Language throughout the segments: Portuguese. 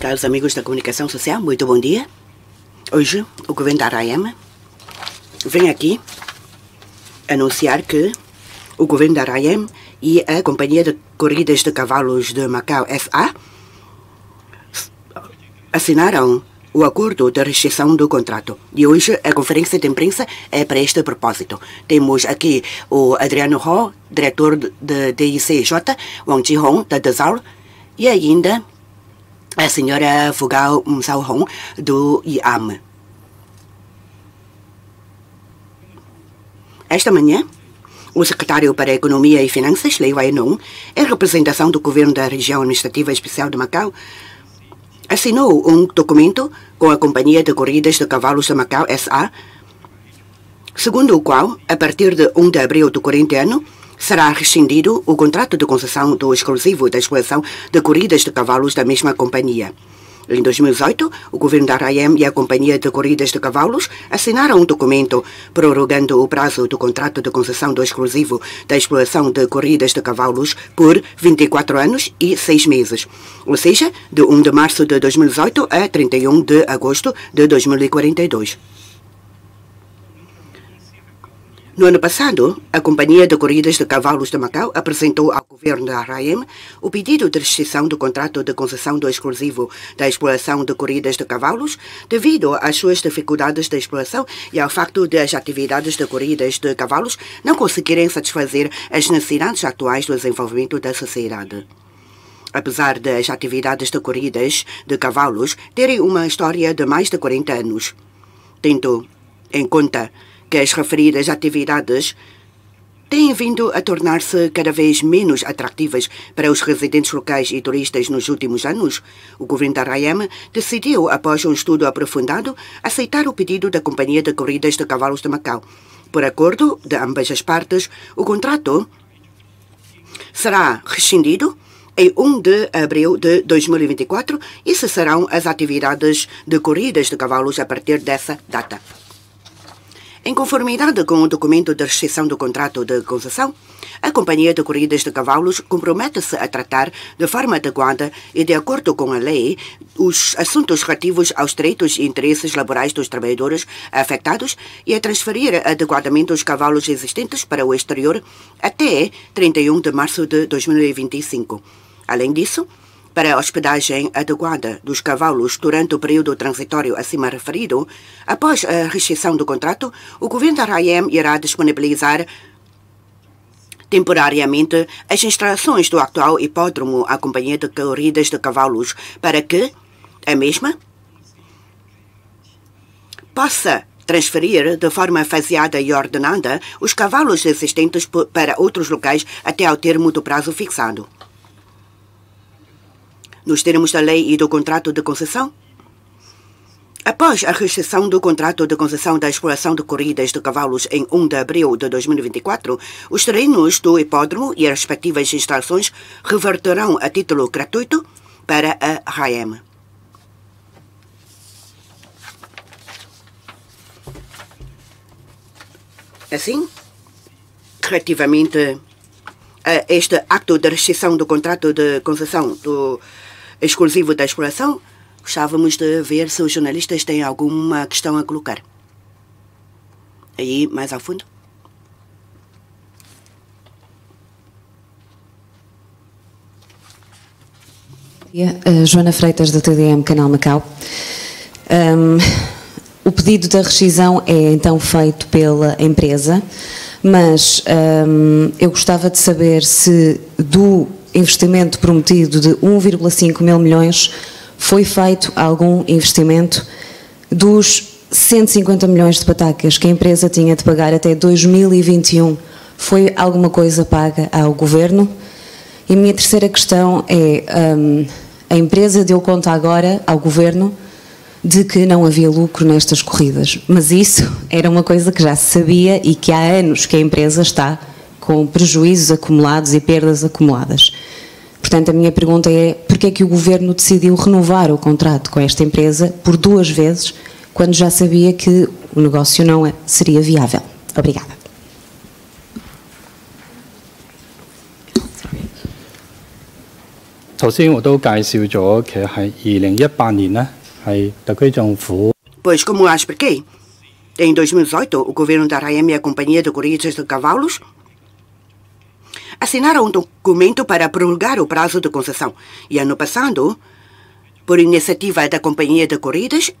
Caros amigos da comunicação social, muito bom dia. Hoje, o governo da Araiama vem aqui anunciar que o governo da Araiama e a Companhia de Corridas de Cavalos de Macau FA assinaram o acordo de restrição do contrato. E hoje a conferência de imprensa é para este propósito. Temos aqui o Adriano Ho, diretor de DICJ, Wang Jihong, da DESAL, e ainda a senhora Fugal Hong do IAM. Esta manhã, o secretário para Economia e Finanças, Lei Wainung, em representação do governo da região administrativa especial de Macau, assinou um documento com a Companhia de Corridas de Cavalos de Macau, SA, segundo o qual, a partir de 1 de abril do corrente ano, será rescindido o contrato de concessão do exclusivo da exploração de corridas de cavalos da mesma companhia. Em 2018, o governo da RAEM e a Companhia de Corridas de Cavalos assinaram um documento prorrogando o prazo do contrato de concessão do exclusivo da exploração de corridas de cavalos por 24 anos e 6 meses, ou seja, de 1 de março de 2018 a 31 de agosto de 2042. No ano passado, a Companhia de Corridas de Cavalos de Macau apresentou ao governo da RAEM o pedido de restrição do contrato de concessão do exclusivo da exploração de corridas de cavalos devido às suas dificuldades de exploração e ao facto de as atividades de corridas de cavalos não conseguirem satisfazer as necessidades atuais do desenvolvimento da sociedade. Apesar das atividades de corridas de cavalos terem uma história de mais de 40 anos, tendo em conta que as referidas atividades têm vindo a tornar-se cada vez menos atrativas para os residentes locais e turistas nos últimos anos, o governo da RAEM decidiu, após um estudo aprofundado, aceitar o pedido da Companhia de Corridas de Cavalos de Macau. Por acordo de ambas as partes, o contrato será rescindido em 1 de abril de 2024 e cessarão as atividades de corridas de cavalos a partir dessa data. Em conformidade com o documento de rescisão do contrato de concessão, a Companhia de Corridas de Cavalos compromete-se a tratar, de forma adequada e de acordo com a lei, os assuntos relativos aos direitos e interesses laborais dos trabalhadores afetados e a transferir adequadamente os cavalos existentes para o exterior até 31 de março de 2025. Além disso, para a hospedagem adequada dos cavalos durante o período transitório acima referido, após a rescisão do contrato, o governo da RAEM irá disponibilizar temporariamente as instalações do atual hipódromo à companhia de corridas de cavalos para que a mesma possa transferir de forma faseada e ordenada os cavalos existentes para outros locais até ao termo do prazo fixado nos termos da lei e do contrato de concessão? Após a rescisão do contrato de concessão da exploração de corridas de cavalos em 1 de abril de 2024, os terrenos do hipódromo e as respectivas instalações reverterão a título gratuito para a RAEM. Assim, relativamente a este acto de rescisão do contrato de concessão do exclusivo da exploração, gostávamos de ver se os jornalistas têm alguma questão a colocar. Aí, mais ao fundo. Uh, Joana Freitas, da TDM Canal Macau. Um, o pedido da rescisão é então feito pela empresa, mas um, eu gostava de saber se do investimento prometido de 1,5 mil milhões, foi feito algum investimento dos 150 milhões de patacas que a empresa tinha de pagar até 2021? Foi alguma coisa paga ao Governo? E a minha terceira questão é: um, a empresa deu conta agora ao Governo de que não havia lucro nestas corridas, mas isso era uma coisa que já se sabia e que há anos que a empresa está com prejuízos acumulados e perdas acumuladas. Portanto, a minha pergunta é porquê é que o Governo decidiu renovar o contrato com esta empresa por duas vezes, quando já sabia que o negócio não é, seria viável? Obrigada. Pois, como eu expliquei, em 2018, o governo da Raem e a Companhia de Corridas de Cavalos assinaram um documento para prorrogar o prazo de concessão. E ano passado, por iniciativa da Companhia de Corridas,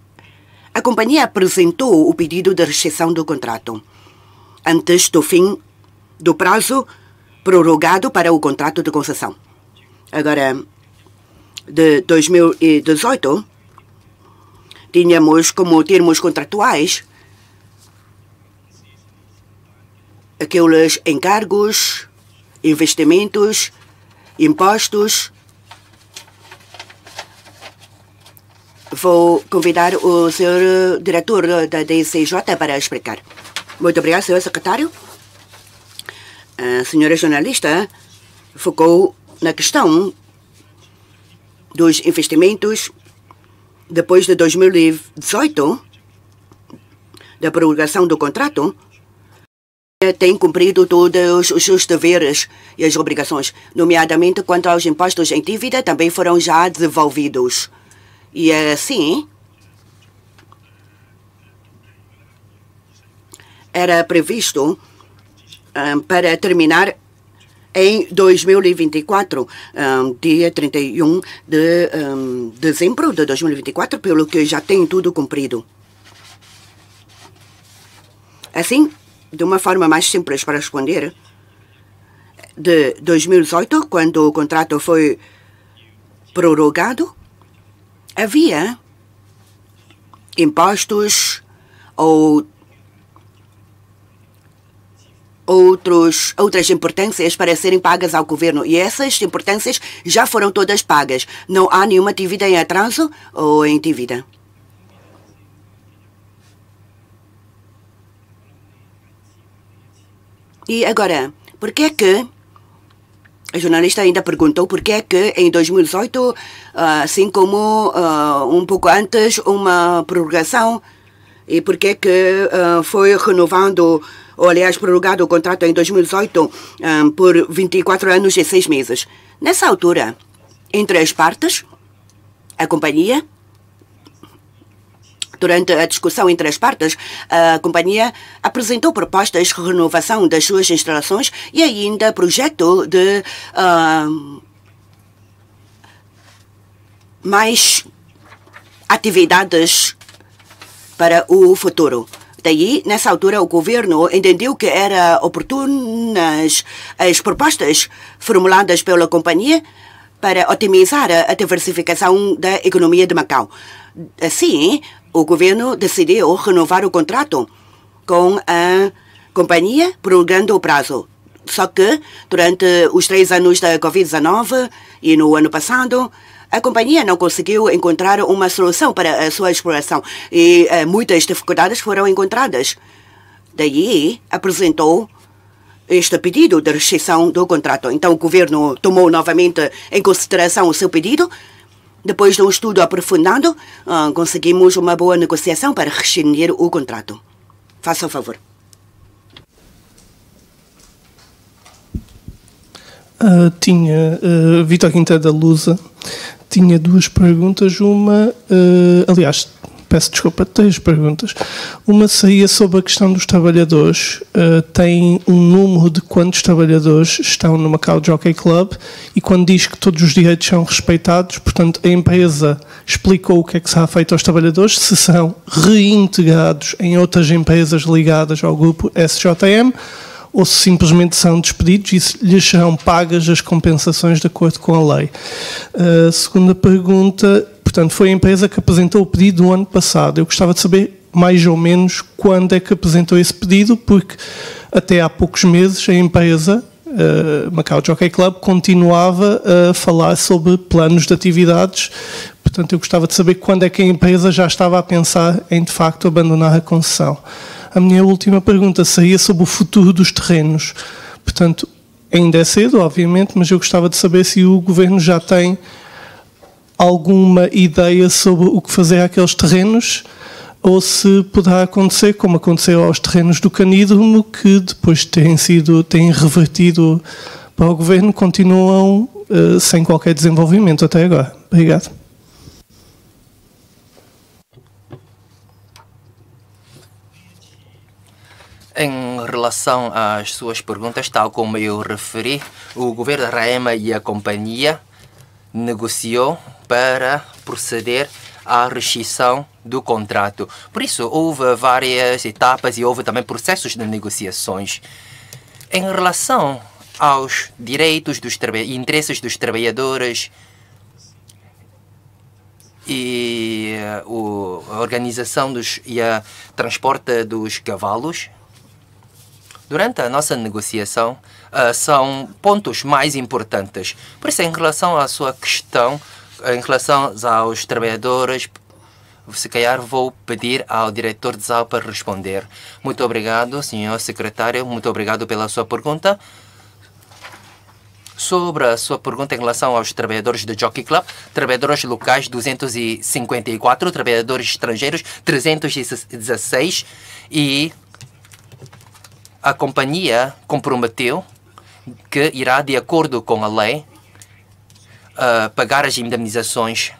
a companhia apresentou o pedido de rescisão do contrato. Antes do fim do prazo prorrogado para o contrato de concessão. Agora, de 2018, tínhamos como termos contratuais aqueles encargos investimentos, impostos. Vou convidar o senhor diretor da DCJ para explicar. Muito obrigado, senhor secretário. A senhora jornalista focou na questão dos investimentos depois de 2018, da prorrogação do contrato, é, tem cumprido todos os seus deveres e as obrigações, nomeadamente quanto aos impostos em dívida, também foram já devolvidos. E é assim, era previsto um, ah, para terminar em 2024, ah, um, dia 31 de um, ah, dezembro de 2024, pelo que já tem tudo cumprido. Assim, de uma forma mais simples para responder, de 2018, quando o contrato foi prorrogado, havia impostos ou outros, outras importâncias para serem pagas ao governo. E essas importâncias já foram todas pagas. Não há nenhuma dívida em atraso ou em dívida. E agora, por que é que a jornalista ainda perguntou por que é que em 2018, ah, assim como ah, um pouco antes, uma prorrogação e por que é que ah, foi renovando, ou aliás, prorrogado o contrato em 2018 por 24 anos e 6 meses. Nessa altura, entre as partes, a companhia Durante a discussão entre as partes, a companhia apresentou propostas de renovação das suas instalações e ainda projeto de uh, mais atividades para o futuro. Daí, nessa altura, o governo entendeu que eram oportunas as propostas formuladas pela companhia para otimizar a diversificação da economia de Macau. Assim, o governo decidiu renovar o contrato com a companhia, prolongando o prazo. Só que, durante os três anos da Covid-19 e no ano passado, a companhia não conseguiu encontrar uma solução para a sua exploração e eh, muitas dificuldades foram encontradas. Daí, apresentou este pedido de restrição do contrato. Então, o governo tomou novamente em consideração o seu pedido depois de um estudo aprofundado, ah, conseguimos uma boa negociação para rescindir o contrato. Faça o favor. Uh, tinha uh, ah, Vitor Quinta da Lusa tinha duas perguntas. Uma, uh, aliás, peço desculpa, três perguntas. Uma seria sobre a questão dos trabalhadores. Uh, tem um número de quantos trabalhadores estão no Macau Jockey Club e quando diz que todos os direitos são respeitados, portanto, a empresa explicou o que é que será feito aos trabalhadores, se serão reintegrados em outras empresas ligadas ao grupo SJM ou se simplesmente são despedidos e se lhes serão pagas as compensações de acordo com a lei. A eh, segunda pergunta portanto, foi a empresa que apresentou o pedido no ano passado. Eu gostava de saber mais ou menos quando é que apresentou esse pedido, porque até há poucos meses a empresa, uh, Macau Jockey Club, continuava a falar sobre planos de atividades. Portanto, eu gostava de saber quando é que a empresa já estava a pensar em, de facto, abandonar a concessão. A minha última pergunta seria sobre o futuro dos terrenos. Portanto, ainda é cedo, obviamente, mas eu gostava de saber se o governo já tem alguma ideia sobre o que fazer àqueles terrenos ou se poderá acontecer, como aconteceu aos terrenos do Canídomo, que depois têm sido, têm revertido para o Governo, continuam uh, sem qualquer desenvolvimento até agora. Obrigado. Em relação às suas perguntas, tal como eu referi, o governo da Raema e a companhia negociou para proceder à rescisão do contrato. Por isso, houve várias etapas e houve também processos de negociações. Em relação aos direitos dos e interesses dos trabalhadores e eh, a organização dos, e a transporte dos cavalos, durante a nossa negociação, uh, são pontos mais importantes. Por isso, em relação à sua questão em relação aos trabalhadores, se calhar vou pedir ao diretor de ZAL para responder. Muito obrigado, senhor secretário, muito obrigado pela sua pergunta. Sobre a sua pergunta em relação aos trabalhadores do Jockey Club, trabalhadores locais 254, trabalhadores estrangeiros 316 e a companhia comprometeu que irá, de acordo com a lei, uh, pagar as indemnizações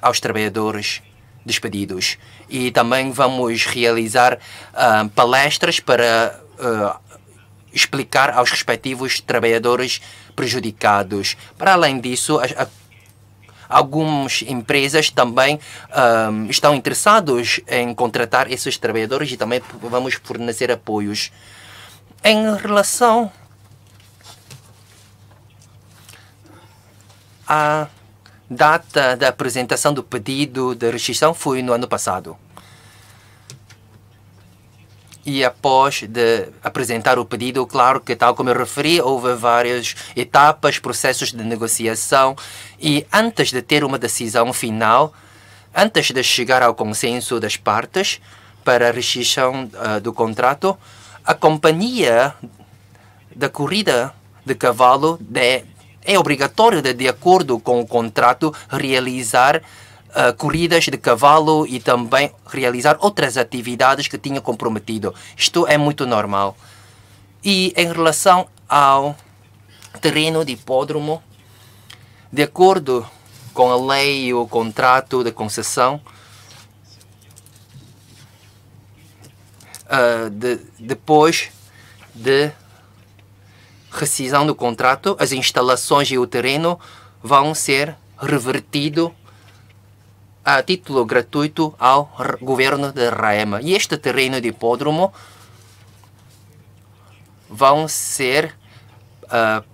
aos trabalhadores despedidos. E também vamos realizar uh, palestras para uh, explicar aos respectivos trabalhadores prejudicados. Para além disso, a, a, algumas empresas também um, ah, estão interessados em contratar esses trabalhadores e também vamos fornecer apoios. Em relação a data da apresentação do pedido de restrição foi no ano passado. E após de apresentar o pedido, claro que, tal como eu referi, houve várias etapas, processos de negociação. E antes de ter uma decisão final, antes de chegar ao consenso das partes para a rescisão uh, eh, do contrato, a companhia da corrida de cavalo de, é obrigatório, de, de acordo com o contrato, realizar Uh, corridas de cavalo e também realizar outras atividades que tinha comprometido. Isto é muito normal. E em relação ao terreno de hipódromo, de acordo com a lei e o contrato de concessão, uh, de, depois de rescisão do contrato, as instalações e o terreno vão ser revertidos a título gratuito ao governo de Raema. E este terreno de hipódromo vão ser uh,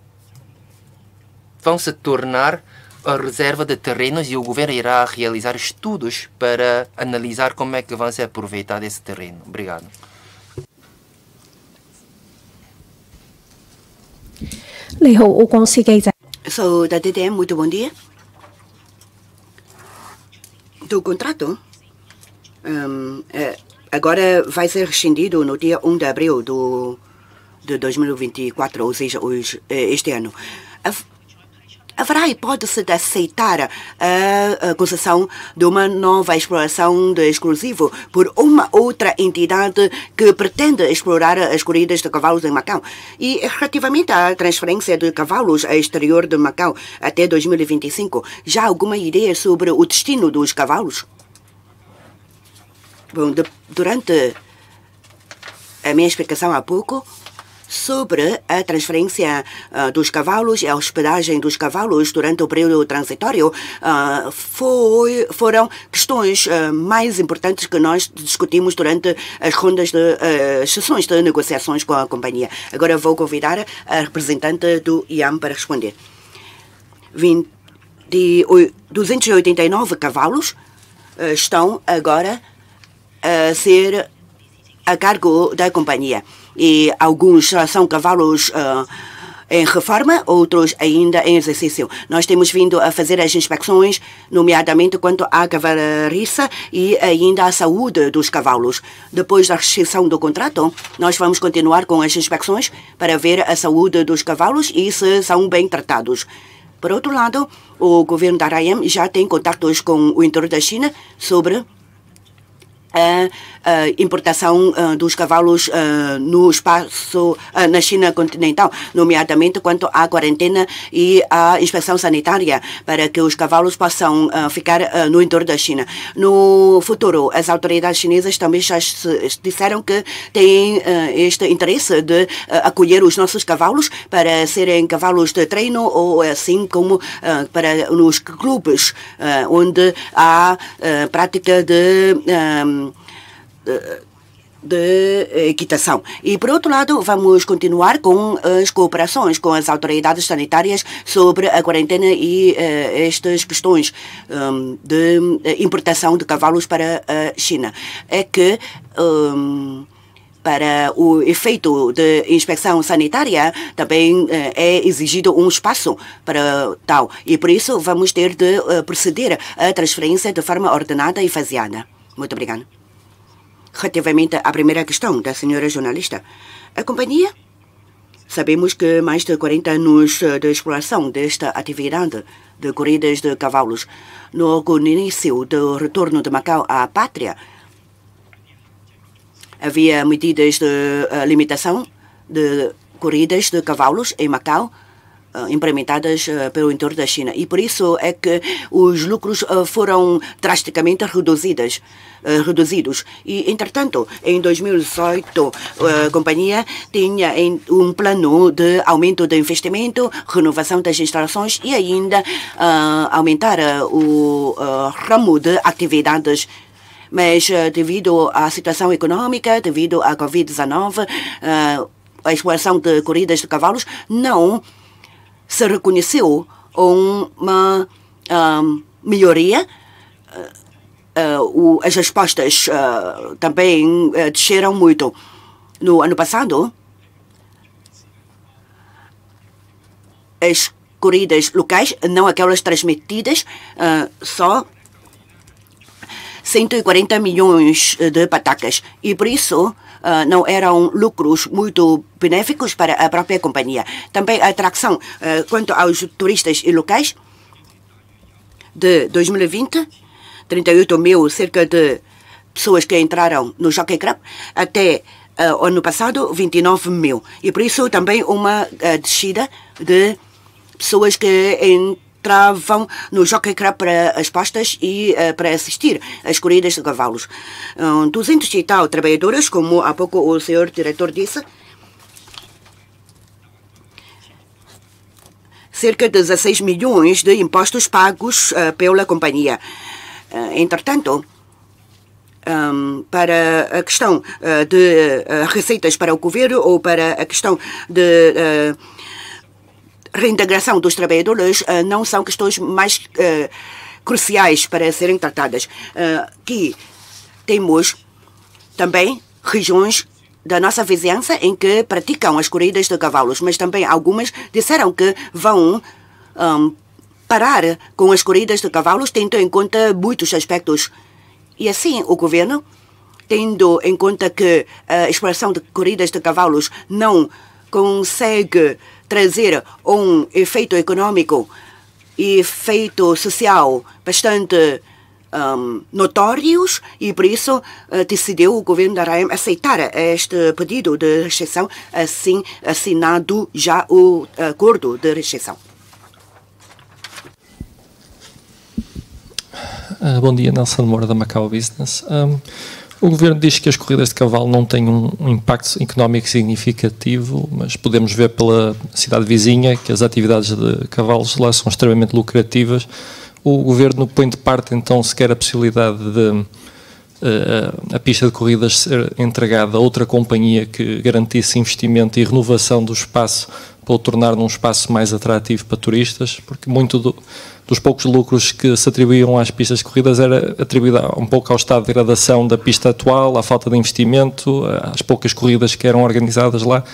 vão se tornar a reserva de terrenos e o governo irá realizar estudos para analisar como é que vão ser aproveitados esse terreno. Obrigado. 你好，澳廣司機仔。Sou da DDM, muito bom dia. Do contrato, um, é, agora vai ser rescindido no dia 1 de abril do, de 2024, ou seja, hoje, este ano. Haverá ah, hipótese de aceitar a, eh, a concessão de uma nova exploração de exclusivo por uma outra entidade que pretende explorar as corridas de cavalos em Macau? E relativamente à transferência de cavalos ao exterior de Macau até 2025, já há alguma ideia sobre o destino dos cavalos? Bom, de, durante a minha explicação há pouco, sobre a transferência uh, dos cavalos e a hospedagem dos cavalos durante o período transitório uh, foi, foram questões uh, mais importantes que nós discutimos durante as rondas de sessões de negociações com a companhia. Agora vou convidar a representante do IAM para responder. 20, 289 cavalos estão agora a ser a cargo da companhia e alguns ah, são cavalos ah, em reforma, outros ainda em exercício. Nós temos vindo a fazer as inspeções, nomeadamente quanto à cavalariça e ainda à saúde dos cavalos. Depois da rescisão do contrato, nós vamos continuar com as inspeções para ver a saúde dos cavalos e se são bem tratados. Por outro lado, o governo da Arayem já tem contatos com o interior da China sobre a, importação dos cavalos no espaço, na China continental, nomeadamente quanto à quarentena e à inspeção sanitária, para que os cavalos possam ficar no entorno da China. No futuro, as autoridades chinesas também já disseram que têm este interesse de acolher os nossos cavalos para serem cavalos de treino ou assim como para nos clubes onde há prática de de eh, equitação. E, por outro lado, vamos continuar com as cooperações com as autoridades sanitárias sobre a quarentena e uh, estas questões um, de eh, importação de cavalos para a China. É que. Um, para o efeito de inspeção sanitária, também é exigido um espaço para tal. E por isso vamos ter de proceder à transferência de forma ordenada e faseada. Muito obrigada. Relativamente à primeira questão da senhora jornalista, a companhia Sabemos que mais de 40 anos de exploração desta atividade de corridas de cavalos, logo no início do retorno de Macau à pátria, havia medidas de eh, limitação de corridas de cavalos em Macau ah, implementadas ah, pelo entorno da China. E por isso é que os lucros ah, foram drasticamente reduzidos. reduzidos. E, entretanto, em 2018, a companhia tinha um plano de aumento de investimento, renovação das instalações e ainda aumentar o ramo de atividades mas devido à situação econômica, devido à Covid-19, a exploração de corridas de cavalos não se reconheceu uma um, melhoria. Uh, o, as respostas uh, também uh, desceram muito. No ano passado, as corridas locais, não aquelas transmitidas, só 140 milhões de patacas. E por isso, ah, não eram lucros muito benéficos para a própria companhia. Também a atração uh, quanto aos turistas e locais de 2020, 38 mil, cerca de pessoas que entraram no Jockey Club, até uh, ano passado, 29 mil. E por isso também uma descida de pessoas que entraram entravam no Jockey Club para as postas e uh, para assistir às corridas de cavalos. Um, 200 e tal trabalhadoras, como há pouco o senhor diretor disse, cerca de 16 milhões de impostos pagos uh, pela companhia. Uh, entretanto, um, para a questão uh, de receitas para o governo ou para a questão de reintegração dos trabalhadores eh, não são questões mais eh, cruciais para serem tratadas. Eh, que temos também regiões da nossa vizinhança em que praticam as corridas de cavalos, mas também algumas disseram que vão um, parar com as corridas de cavalos, tendo em conta muitos aspectos. E assim, o governo, tendo em conta que a exploração de corridas de cavalos não consegue trazer um efeito econômico e efeito social bastante um, notórios e por isso uh, decidiu o governo da RAEM aceitar este pedido de rejeição, assim assinado já o acordo de rejeição. Uh, bom dia, Nelson Moura da Macau Business. Um, o Governo diz que as corridas de cavalo não têm um, impacto económico significativo, mas podemos ver pela cidade vizinha que as atividades de cavalos lá são extremamente lucrativas. O Governo põe de parte, então, sequer a possibilidade de eh, a pista de corridas ser entregada a outra companhia que garantisse investimento e renovação do espaço para o tornar num espaço mais atrativo para turistas, porque muito do, dos poucos lucros que se atribuíam às pistas de corridas era atribuído um pouco ao estado de degradação da pista atual, à falta de investimento, às poucas corridas que eram organizadas lá.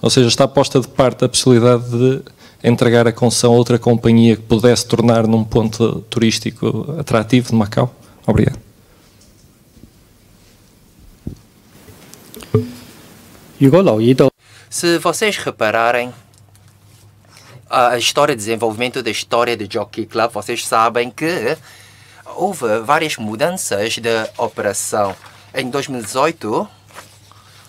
Ou seja, está posta de parte a possibilidade de entregar a concessão a outra companhia que pudesse tornar num ponto turístico atrativo de Macau. Obrigado. Se vocês repararem, a história de desenvolvimento da história do Jockey Club, vocês sabem que houve várias mudanças de operação. Em 2018,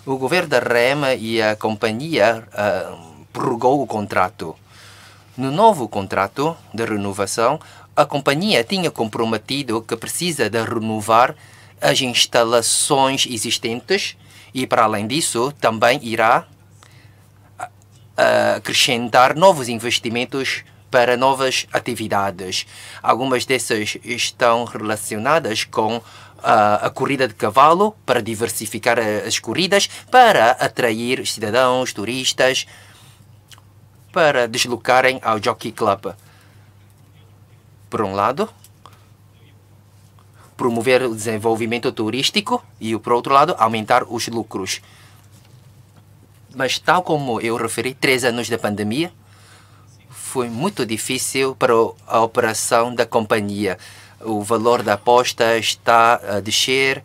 o governo da REM e a companhia uh, prorrogou o contrato. No novo contrato de renovação, a companhia tinha comprometido que precisa de renovar as instalações existentes e, para além disso, também irá ah, ah, acrescentar novos investimentos para novas atividades. Algumas dessas estão relacionadas com ah, a corrida de cavalo, para diversificar as corridas, para atrair cidadãos, turistas, para deslocarem ao Jockey Club. Por um lado, promover o desenvolvimento turístico e, por outro lado, aumentar os lucros. Mas, tal como eu referi, três anos da pandemia foi muito difícil para a operação da companhia. O valor da aposta está a descer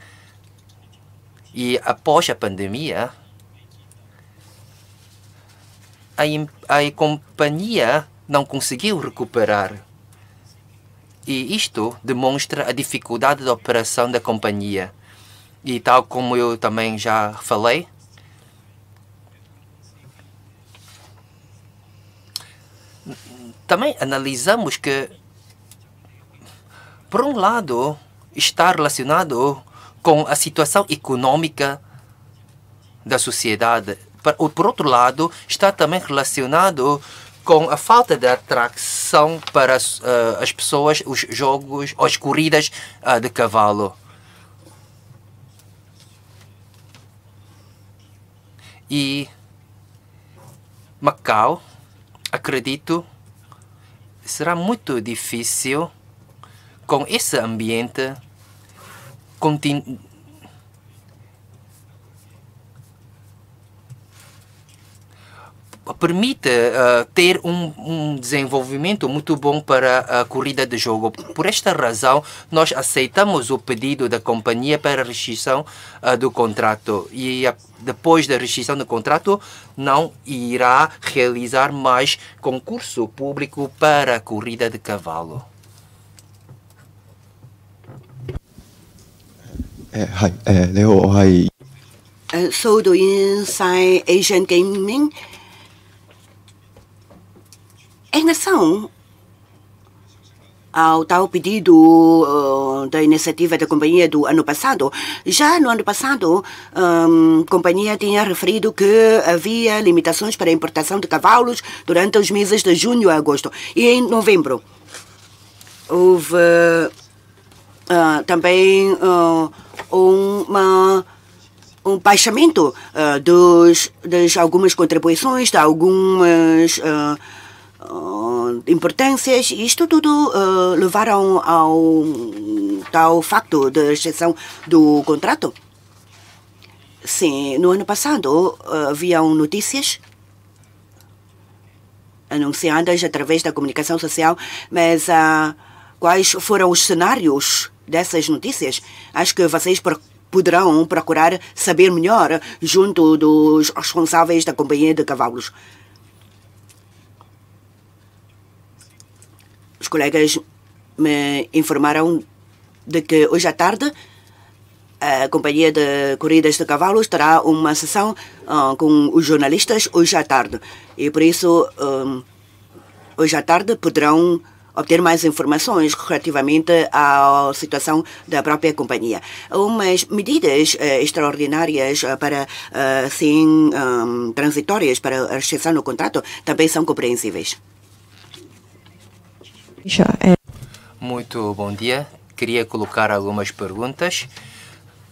e, após a pandemia, a, a companhia não conseguiu recuperar e isto demonstra a dificuldade da operação da companhia. E tal como eu também já falei, também analisamos que, por um lado, está relacionado com a situação econômica da sociedade. Por outro lado, está também relacionado com a falta de atração para uh, as pessoas, os jogos, as corridas uh, de cavalo. E Macau, acredito, será muito difícil com esse ambiente permite uh, ter um, um, desenvolvimento muito bom para a corrida de jogo. Por esta razão, nós aceitamos o pedido da companhia para a rescisão uh, do contrato e a, depois da rescisão do contrato não irá realizar mais concurso público para a corrida de cavalo. É, hi, é, Leo, hi. Uh, sou do Inside Asian Gaming. Em é, relação né, ao ah, tal pedido uh, da iniciativa da companhia do ano passado. Já no ano passado, um, ah, a companhia tinha referido que havia limitações para a importação de cavalos durante os meses de junho a agosto. E em novembro, houve uh, também uh, uma um baixamento dos, das algumas contribuições, de algumas ah, importâncias, isto tudo uh, levaram ao tal facto de exceção do contrato? Sim, no ano passado uh, ah, haviam notícias anunciadas através da comunicação social, mas uh, quais foram os cenários dessas notícias? Acho que vocês poderão procurar saber melhor junto dos responsáveis da companhia de cavalos. Muitos colegas me informaram de que hoje à tarde a Companhia de Corridas de Cavalos terá uma sessão uh, com os jornalistas hoje à tarde. E por isso, um, hoje à tarde, poderão obter mais informações relativamente à situação da própria companhia. Umas medidas eh, extraordinárias eh, para uh, sim um, transitórias para a exceção no contrato também são compreensíveis. É. Muito bom dia. Queria colocar algumas perguntas.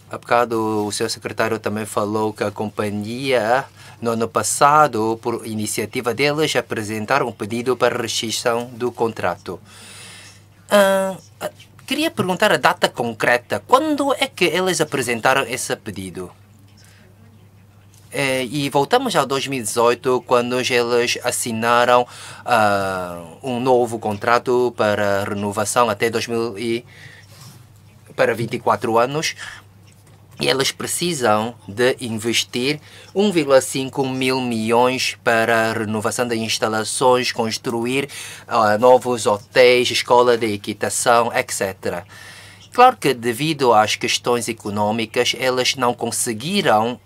Há bocado o seu secretário também falou que a companhia, no ano passado, por iniciativa deles, apresentaram um pedido para rescisão do contrato. Ah, ah, queria perguntar a data concreta. Quando é que eles apresentaram esse pedido? É, e voltamos ao 2018, quando eles assinaram uh, um novo contrato para renovação até 2000 e, para 24 anos. E elas precisam de investir 1,5 mil milhões para a renovação de instalações, construir uh, novos hotéis, escola de equitação, etc. Claro que, devido às questões econômicas, elas não conseguiram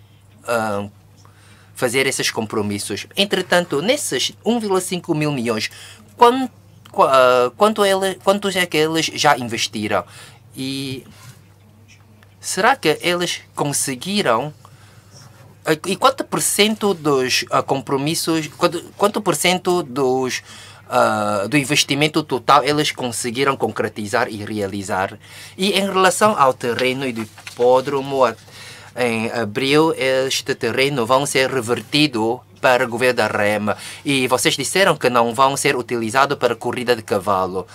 fazer esses compromissos. Entretanto, nesses 1,5 mil milhões, quanto, uh, quanto ele, quantos é que eles já investiram? E será que eles conseguiram? E quanto por cento dos uh, compromissos, quanto, quanto por cento dos Uh, do investimento total eles conseguiram concretizar e realizar. E em relação ao terreno e do hipódromo, em abril, este terreno vão ser revertido para o governo da REM e vocês disseram que não vão ser utilizados para corrida de cavalo.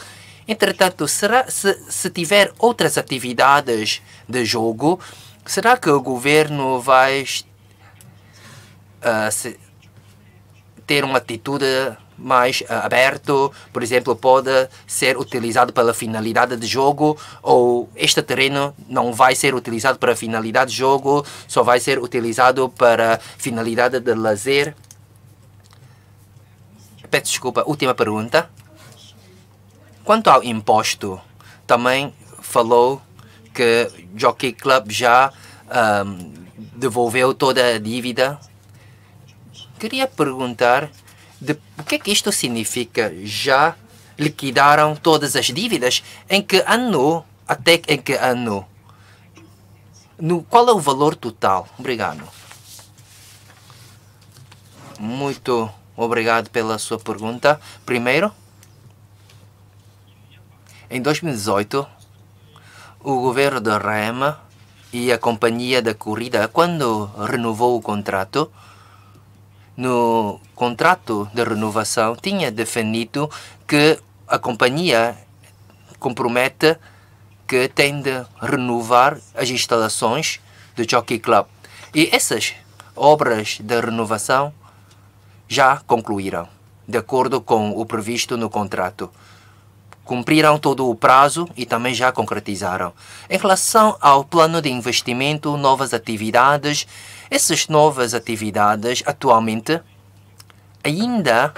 Entretanto, será, se, se tiver outras atividades de jogo, será que o governo vai uh, se, ter uma atitude mais uh, aberto, por exemplo, pode ser utilizado pela finalidade de jogo ou este terreno não vai ser utilizado para finalidade de jogo, só vai ser utilizado para finalidade de lazer. Peço desculpa, última pergunta. Quanto ao imposto, também falou que Jockey Club já um, ehm, devolveu toda a dívida. Queria perguntar de, o que, é que isto significa? Já liquidaram todas as dívidas? Em que ano? Até em que ano? No, qual é o valor total? Obrigado. Muito obrigado pela sua pergunta. Primeiro, em 2018, o governo da REM e a companhia da corrida, quando renovou o contrato, no contrato de renovação tinha definido que a companhia compromete que tem de renovar as instalações do Jockey Club. E essas obras de renovação já concluíram, de acordo com o previsto no contrato cumpriram todo o prazo e também já concretizaram. Em relação ao plano de investimento, novas atividades, essas novas atividades atualmente ainda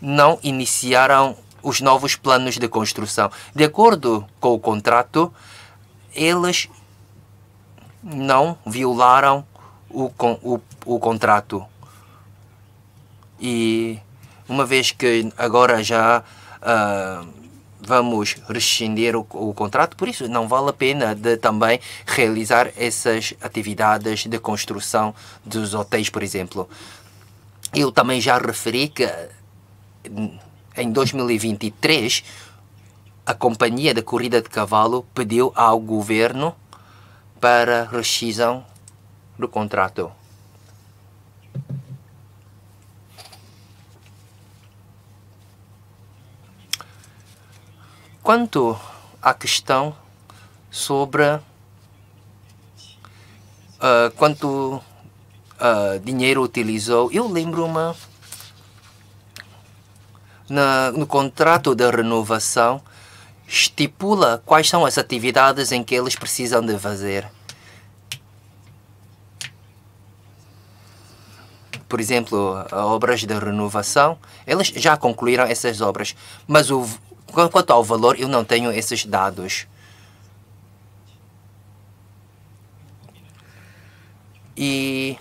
não iniciaram os novos planos de construção. De acordo com o contrato, eles não violaram o, o, o contrato. E uma vez que agora já uh, vamos rescindir o, o, contrato, por isso não vale a pena de também realizar essas atividades de construção dos hotéis, por exemplo. Eu também já referi que em 2023 a companhia da corrida de cavalo pediu ao governo para rescisão do contrato. Quanto à questão sobre uh, quanto uh, dinheiro utilizou, eu lembro-me no contrato de renovação estipula quais são as atividades em que eles precisam de fazer. Por exemplo, obras de renovação, eles já concluíram essas obras, mas o, Quanto ao valor, eu não tenho esses dados. E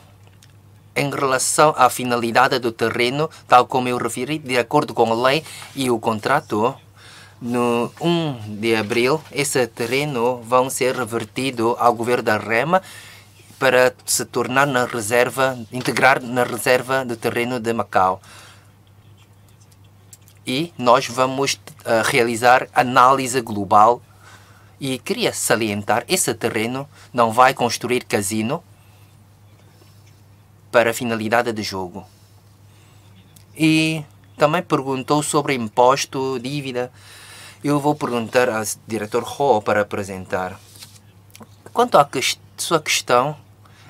em relação à finalidade do terreno, tal como eu referi, de acordo com a lei e o contrato, no 1 de abril, esse terreno vão ser revertido ao governo da Rema para se tornar na reserva, integrar na reserva do terreno de Macau e nós vamos uh, realizar análise global. E queria salientar, esse terreno não vai construir casino para finalidade de jogo. E também perguntou sobre imposto, dívida. Eu vou perguntar ao diretor Ho para apresentar. Quanto à que sua questão,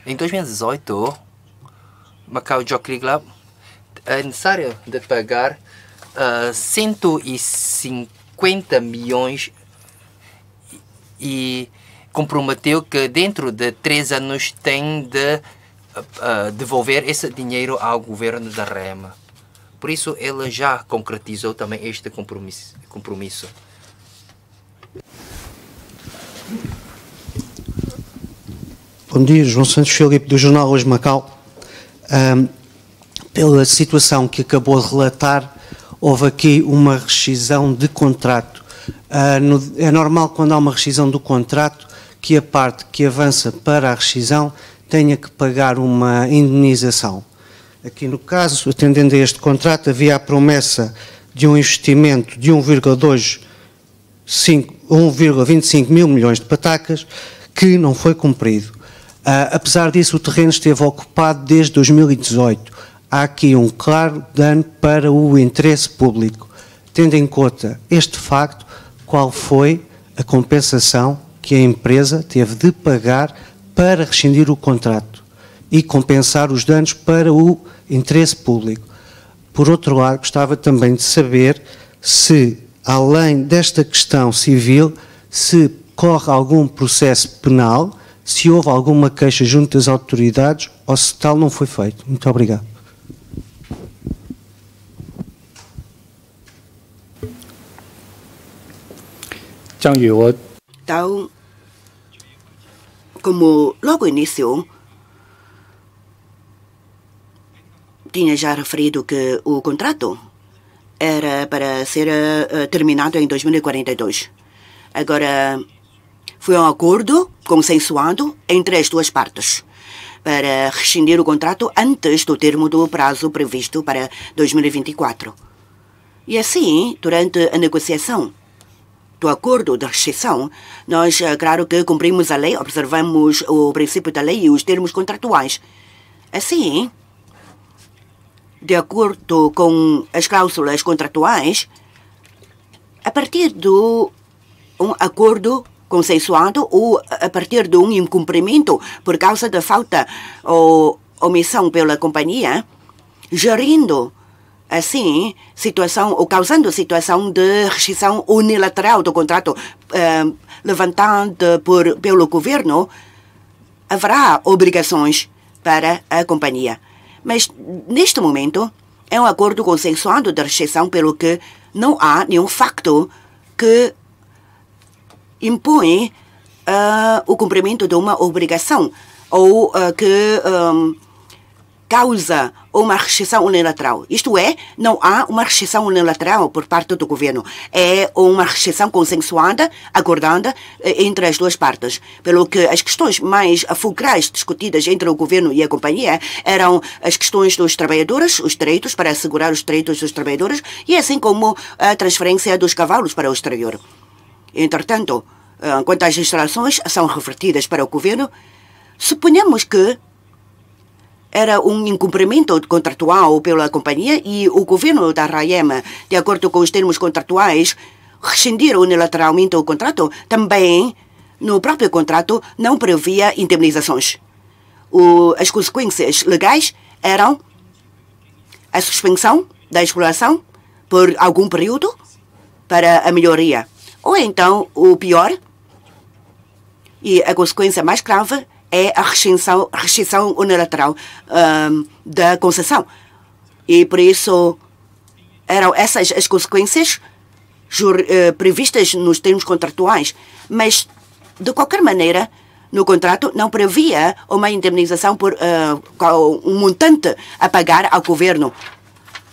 em 2018, Macau Jockey Club é necessário de pagar 150 milhões e comprometeu que dentro de três anos tem de uh, devolver esse dinheiro ao governo da REMA. Por isso, ela já concretizou também este compromisso. compromisso. Bom dia, João Santos Filipe, do jornal Hoje Macau. Um, pela situação que acabou de relatar, houve aqui uma rescisão de contrato. Ah, é normal quando há uma rescisão do contrato que a parte que avança para a rescisão tenha que pagar uma indenização. Aqui no caso, atendendo a este contrato, havia a promessa de um investimento de 1,25 mil milhões de patacas que não foi cumprido. Ah, apesar disso, o terreno esteve ocupado desde 2018 há aqui um claro dano para o interesse público. Tendo em conta este facto, qual foi a compensação que a empresa teve de pagar para rescindir o contrato e compensar os danos para o interesse público? Por outro lado, gostava também de saber se, além desta questão civil, se corre algum processo penal, se houve alguma queixa junto das autoridades ou se tal não foi feito. Muito obrigado. 正如我 então, como logo iniciou, tinha já referido que o contrato era para ser terminado em 2042. Agora, foi um acordo consensuado entre as duas partes para rescindir o contrato antes do termo do prazo previsto para 2024. E assim, durante a negociação, do acordo de exceção, nós, eh, claro que cumprimos a lei, observamos o princípio da lei e os termos contratuais. Assim, de acordo com as cláusulas contratuais, a partir de um acordo consensuado ou a partir de um incumprimento por causa da falta ou omissão pela companhia, gerindo assim, situação, ou causando situação de rescisão unilateral do contrato eh, levantado por, pelo governo, haverá obrigações para a companhia. Mas, neste momento, é um acordo consensuado de rescisão, pelo que não há nenhum facto que impõe uh, o cumprimento de uma obrigação ou uh, que um, eh, causa uma rejeição unilateral. Isto é, não há uma rejeição unilateral por parte do governo. É uma rejeição consensuada, acordada eh, entre as duas partes. Pelo que as questões mais fulcrais discutidas entre o governo e a companhia eram as questões dos trabalhadores, os direitos para assegurar os direitos dos trabalhadores e assim como a transferência dos cavalos para o exterior. Entretanto, eh, enquanto as instalações são revertidas para o governo, suponhamos que era um incumprimento contratual pela companhia e o governo da Raema, de acordo com os termos contratuais, rescindiram unilateralmente o contrato. Também, no próprio contrato, não previa indemnizações. O, as consequências legais eram a suspensão da exploração por algum período para a melhoria. Ou então, o pior e a consequência mais grave é a restrição, unilateral um, da concessão. E por isso eram essas as consequências eh, previstas nos termos contratuais. Mas, de qualquer maneira, no contrato não previa uma indemnização por uh, um montante a pagar ao governo.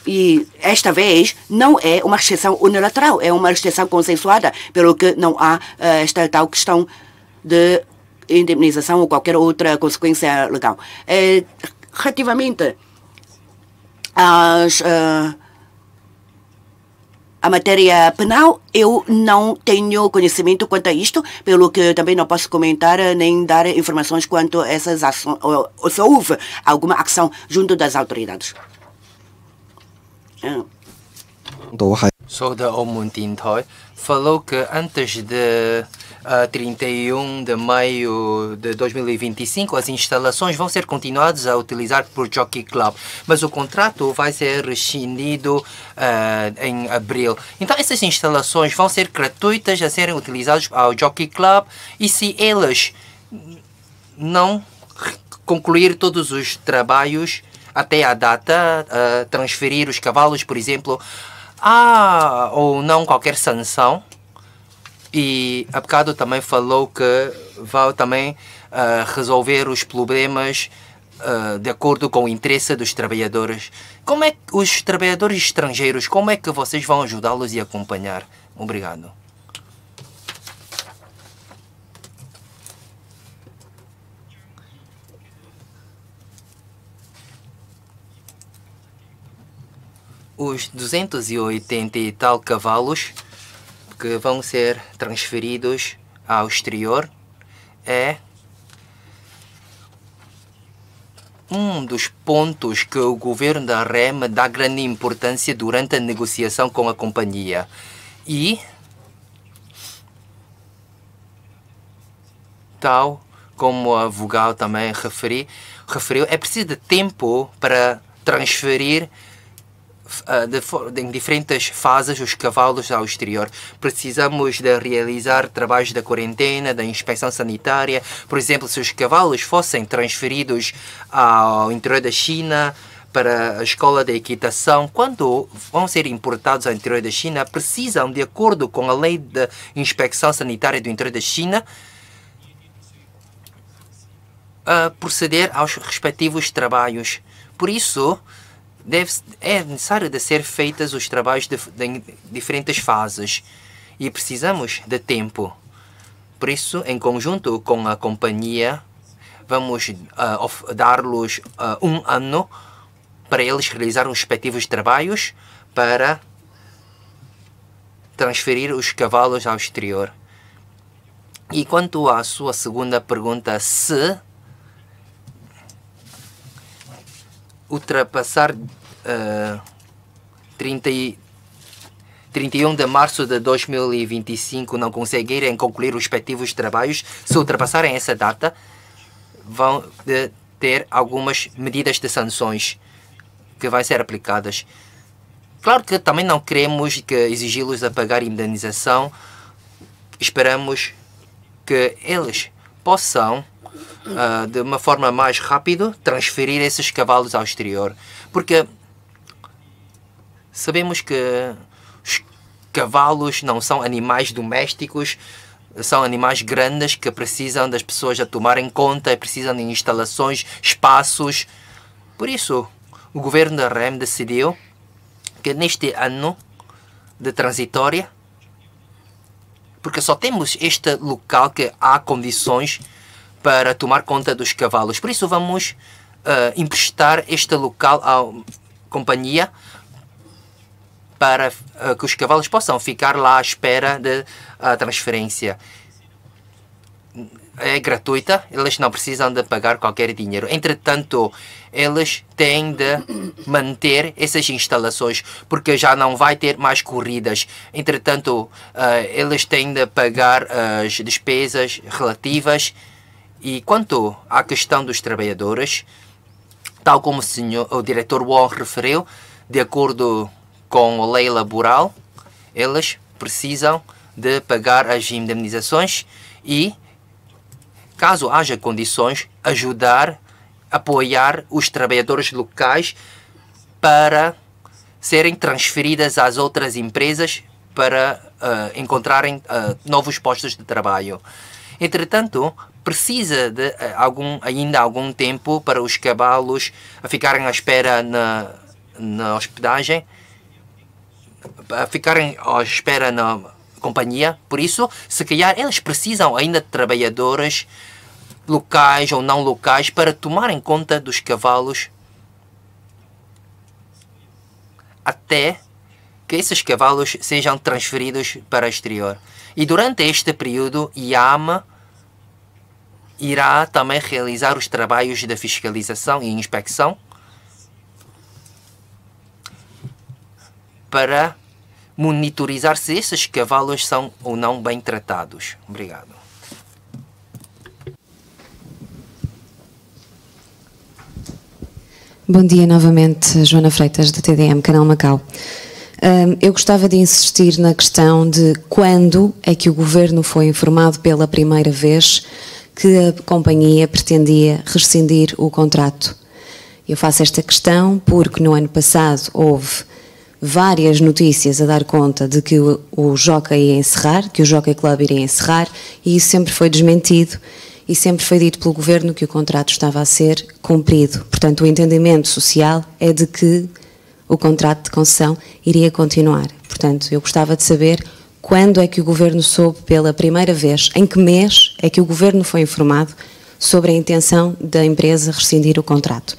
E esta vez não é uma restrição unilateral, é uma restrição consensuada, pelo que não há uh, esta tal questão de indemnização ou qualquer outra consequência legal. É, relativamente às, uh, à matéria penal, eu não tenho conhecimento quanto a isto, pelo que também não posso comentar eh, nem dar informações quanto a essas ações, ou, ou se houve alguma ação junto das autoridades. Uh. Sou da Omun Tintoy. Falou que antes de a 31 de maio de 2025, as instalações vão ser continuadas a utilizar por Jockey Club, mas o contrato vai ser rescindido uh, em abril. Então, essas instalações vão ser gratuitas a serem utilizadas ao Jockey Club e se elas não concluir todos os trabalhos até a data, uh, transferir os cavalos, por exemplo, há ou não qualquer sanção e a bocado também falou que vai também uh, resolver os problemas uh, de acordo com o interesse dos trabalhadores. Como é que os trabalhadores estrangeiros, como é que vocês vão ajudá-los e acompanhar? Obrigado. Os 280 e tal cavalos que vão ser transferidos ao exterior é um dos pontos que o governo da REM dá grande importância durante a negociação com a companhia. E, tal como a Vogal também referi, referiu, é preciso de tempo para transferir ah, de, de, em diferentes fases os cavalos ao exterior. Precisamos de realizar trabalhos da quarentena, da inspeção sanitária. Por exemplo, se os cavalos fossem transferidos ao interior da China, para a escola de equitação, quando vão ser importados ao interior da China, precisam, de acordo com a lei de inspeção sanitária do interior da China, ah, proceder aos respectivos trabalhos. Por isso, deve, é necessário de ser feitas os trabalhos de, de, diferentes fases e precisamos de tempo. Por isso, em conjunto com a companhia, vamos uh, dar-lhes uh, um ano para eles realizarem os respectivos trabalhos para transferir os cavalos ao exterior. E quanto à sua segunda pergunta, se ultrapassar uh, eh, 30 e 31 de março de 2025 não conseguirem concluir os respectivos trabalhos, se ultrapassarem essa data, vão eh, ter algumas medidas de sanções que vão ser aplicadas. Claro que também não queremos que exigi-los a pagar indenização. Esperamos que eles possam, uh, de uma forma mais rápida, transferir esses cavalos ao exterior. Porque Sabemos que os cavalos não são animais domésticos, são animais grandes que precisam das pessoas a tomarem conta, precisam de instalações, espaços. Por isso, o governo da REM decidiu que neste ano de transitória, porque só temos este local que há condições para tomar conta dos cavalos. Por isso, vamos uh, emprestar este local à companhia para uh, que os cavalos possam ficar lá à espera da eh, transferência. É gratuita, eles não precisam de pagar qualquer dinheiro. Entretanto, eles têm de manter essas instalações, porque já não vai ter mais corridas. Entretanto, uh, eles têm de pagar as despesas relativas. E quanto à questão dos trabalhadores, tal como o, senhor, o diretor Wong referiu, de acordo com lei laboral, eles precisam de pagar as indemnizações e, caso haja condições, ajudar, apoiar os trabalhadores locais para serem transferidas às outras empresas para uh, encontrarem uh, novos postos de trabalho. Entretanto, precisa de eh, algum, ainda algum tempo para os cavalos ficarem à espera na, na hospedagem a ficarem à espera na companhia. Por isso, se calhar, eles precisam ainda de trabalhadores locais ou não locais para tomarem conta dos cavalos até que esses cavalos sejam transferidos para o exterior. E durante este período, IAMA irá também realizar os trabalhos de fiscalização e inspeção para monitorizar se esses cavalos são ou não bem tratados. Obrigado. Bom dia novamente, Joana Freitas, do TDM, Canal Macau. Hum, eu gostava de insistir na questão de quando é que o governo foi informado pela primeira vez que a companhia pretendia rescindir o contrato. Eu faço esta questão porque no ano passado houve várias notícias a dar conta de que o, o Joca ia encerrar, que o Jockey Club iria encerrar, e isso sempre foi desmentido e sempre foi dito pelo governo que o contrato estava a ser cumprido. Portanto, o entendimento social é de que o contrato de concessão iria continuar. Portanto, eu gostava de saber quando é que o governo soube pela primeira vez, em que mês é que o governo foi informado sobre a intenção da empresa rescindir o contrato.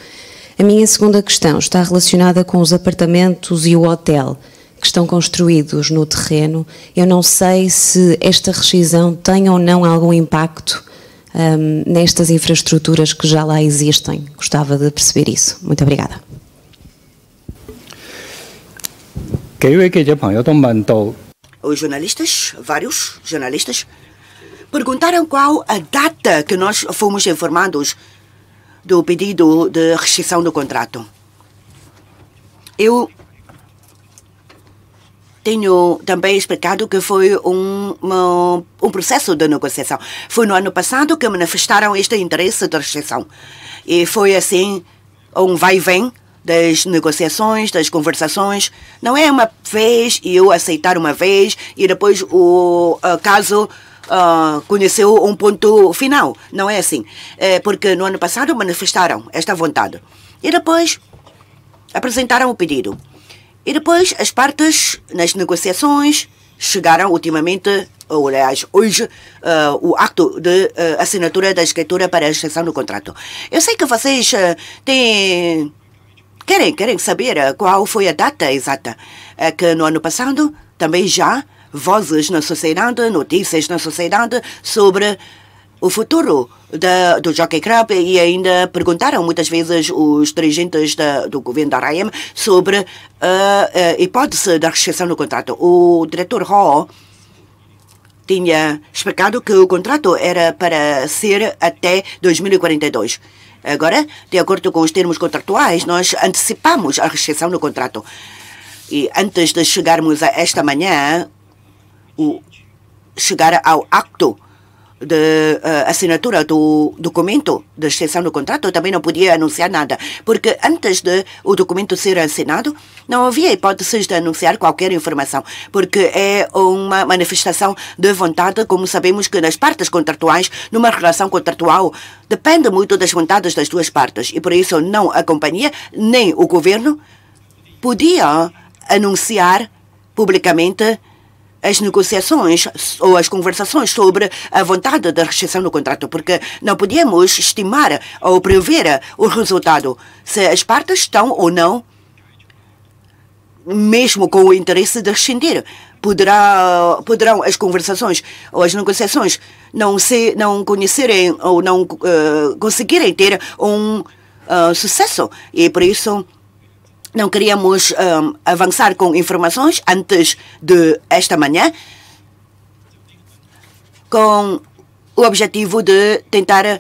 A minha segunda questão está relacionada com os apartamentos e o hotel que estão construídos no terreno. Eu não sei se esta rescisão tem ou não algum impacto um, nestas infraestruturas que já lá existem. Gostava de perceber isso. Muito obrigada. É os jornalistas, vários jornalistas, perguntaram qual a data que nós fomos informados do pedido de rescisão do contrato. Eu tenho também explicado que foi um, um, um, processo de negociação. Foi no ano passado que manifestaram este interesse de rescisão. E foi assim um vai e vem das negociações, das conversações. Não é uma vez e eu aceitar uma vez e depois o caso uh, conheceu um ponto final. Não é assim. É porque no ano passado manifestaram esta vontade. E depois apresentaram o pedido. E depois as partes nas negociações chegaram ultimamente, ou aliás, hoje, uh, o acto de uh, assinatura da escritura para a extensão do contrato. Eu sei que vocês uh, têm. Querem, querem saber qual foi a data exata? É que no ano passado também já vozes na sociedade, notícias na sociedade sobre o futuro da, do Jockey Club e ainda perguntaram muitas vezes os dirigentes da, do governo da RAEM sobre a, eh, a eh, hipótese da rescisão do contrato. O diretor Hall tinha explicado que o contrato era para ser até 2042. Agora, de acordo com os termos contratuais, nós antecipamos a rescisão do contrato. E antes de chegarmos a esta manhã, o chegar ao acto de uh, assinatura do documento de extensão do contrato, eu também não podia anunciar nada, porque antes de o documento ser assinado, não havia hipóteses de anunciar qualquer informação, porque é uma manifestação de vontade, como sabemos que nas partes contratuais, numa relação contratual, depende muito das vontades das duas partes, e por isso não a companhia nem o governo podia anunciar publicamente as negociações ou as conversações sobre a vontade da rescisão do contrato, porque não podíamos estimar ou prever o resultado, se as partes estão ou não, mesmo com o interesse de rescindir. Poderá, poderão as conversações ou as negociações não, se, não conhecerem ou não uh, conseguirem ter um uh, sucesso. E por isso não queríamos um, avançar com informações antes de esta manhã, com o objetivo de tentar uh,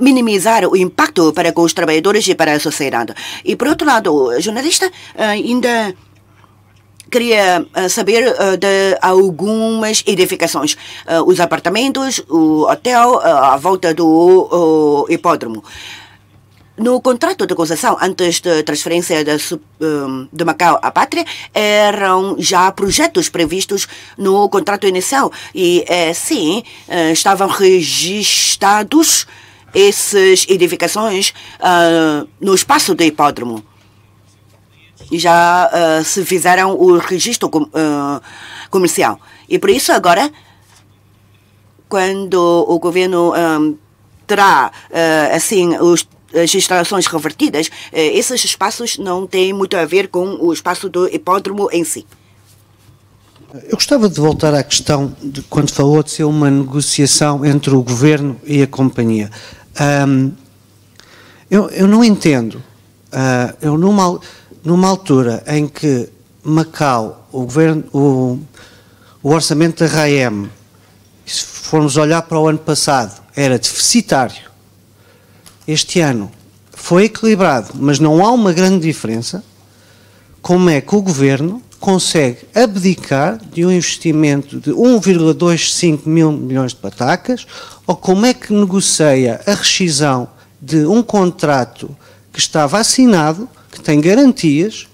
minimizar o impacto para com os trabalhadores e para a sociedade. E, por outro lado, o jornalista uh, ainda queria hum, saber de algumas edificações, os apartamentos, o hotel à volta do hipódromo. No contrato de concessão, antes da transferência de, hum, de Macau à pátria, eram já projetos previstos no contrato inicial e, eh, sim, eh, estavam registados essas edificações uh, no espaço do hipódromo. Já uh, se fizeram o registro com, uh, comercial. E por isso, agora, quando o governo um, terá, assim, os as instalações revertidas, eh, esses espaços não têm muito a ver com o espaço do hipódromo em si. Eu gostava de voltar à questão de quando falou de ser uma negociação entre o governo e a companhia. Um, eu, eu, não entendo. Uh, eu numa, numa altura em que Macau, o governo, o, o orçamento da RAEM, se formos olhar para o ano passado, era deficitário este ano foi equilibrado, mas não há uma grande diferença, como é que o governo consegue abdicar de um investimento de 1,25 mil milhões de patacas, ou como é que negocia a rescisão de um contrato que estava assinado, que tem garantias,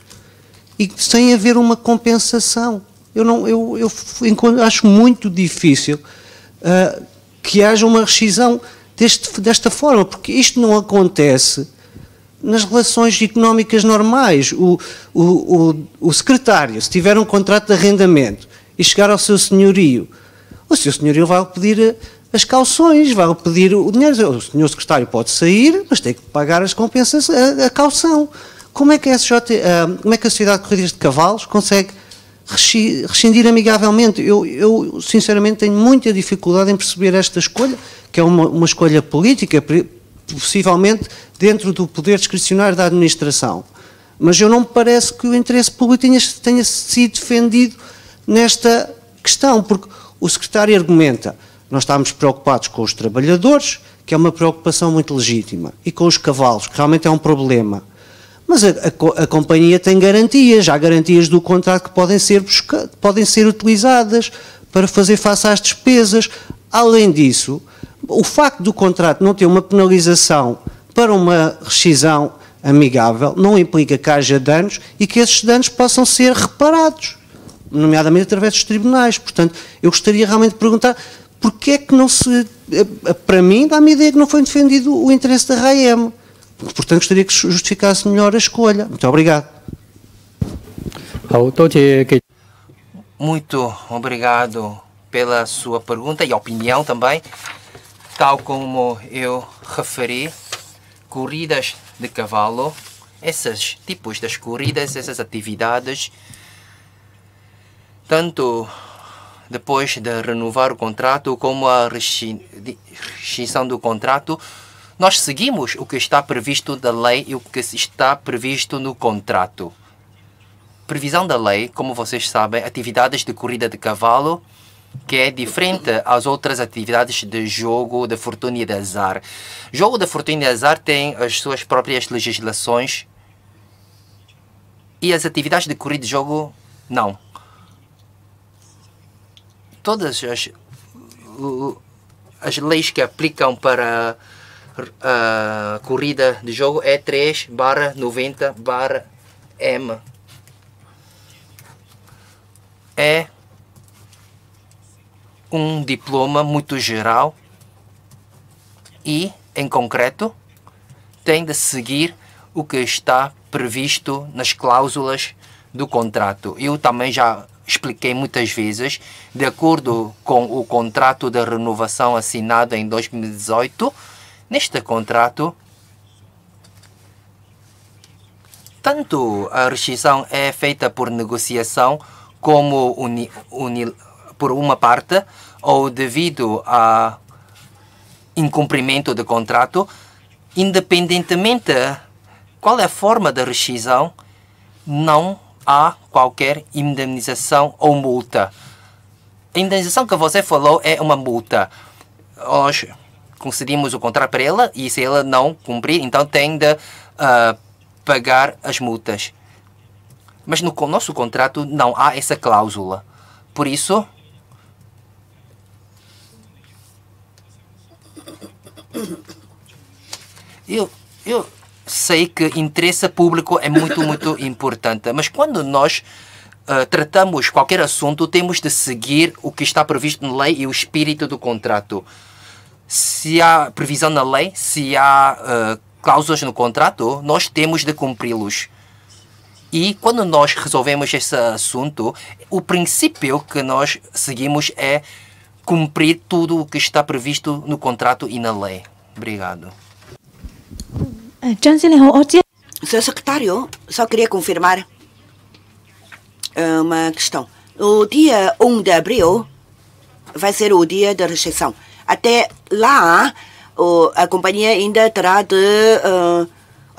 e que sem haver uma compensação. Eu, não, eu, eu acho muito difícil uh, que haja uma rescisão deste, desta forma, porque isto não acontece nas relações económicas normais. O, o, o, o secretário, se tiver um contrato de arrendamento e chegar ao seu senhorio, o seu senhorio vai pedir as calções, vai pedir o dinheiro. O senhor secretário pode sair, mas tem que pagar as compensações, a, a calção. Como é que a, SJ, como é que a Sociedade de Corridas de Cavalos consegue rescindir amigavelmente. Eu, eu, sinceramente, tenho muita dificuldade em perceber esta escolha, que é uma, uma escolha política, possivelmente dentro do poder discricionário da administração. Mas eu não me parece que o interesse público tenha, tenha sido defendido nesta questão, porque o secretário argumenta: nós estamos preocupados com os trabalhadores, que é uma preocupação muito legítima, e com os cavalos, que realmente é um problema mas a, a, a, companhia tem garantias, há garantias do contrato que podem ser, busca, podem ser utilizadas para fazer face às despesas. Além disso, o facto do contrato não ter uma penalização para uma rescisão amigável não implica que haja danos e que esses danos possam ser reparados, nomeadamente através dos tribunais. Portanto, eu gostaria realmente de perguntar porquê é que não se. Eh, para mim, dá-me a ideia que não foi defendido o interesse da RAEM Portanto, gostaria que justificasse melhor a escolha. Muito obrigado. Eh, Muito obrigado pela sua pergunta e opinião também. Tal como eu referi, corridas de cavalo, esses tipos das corridas, essas atividades, tanto depois de renovar o contrato como a rescisão do contrato, nós seguimos o que está previsto da lei e o que está previsto no contrato. Previsão da lei, como vocês sabem, atividades de corrida de cavalo, que é diferente às outras atividades de jogo de fortuna e de azar. Jogo de fortuna e de azar tem as suas próprias legislações e as atividades de corrida de jogo, não. Todas as, as leis que aplicam para uh, corrida de jogo é 3 barra 90 barra M. É um diploma muito geral e, em concreto, tem de seguir o que está previsto nas cláusulas do contrato. Eu também já expliquei muitas vezes, de acordo com o contrato de renovação assinado em 2018, Neste contrato, tanto a rescisão é feita por negociação como uni, uni, por uma parte ou devido a incumprimento de contrato, independentemente qual é a forma da rescisão, não há qualquer indemnização ou multa. A indemnização que você falou é uma multa. Hoje, concedimos o contrato para ela e se ela não cumprir, então tem de uh, pagar as multas. Mas no nosso contrato não há essa cláusula. Por isso, eu, eu sei que interesse público é muito, muito importante, mas quando nós uh, tratamos qualquer assunto, temos de seguir o que está previsto na lei e o espírito do contrato se há previsão na lei, se há uh, cláusulas no contrato, nós temos de cumpri-los. E quando nós resolvemos esse assunto, o princípio que nós seguimos é cumprir tudo o que está previsto no contrato e na lei. Obrigado. Sr. Eh, secretário, só queria confirmar eh, uma questão. O dia 1 de abril vai ser o dia da rejeição. Até lá, a companhia ainda terá de uh,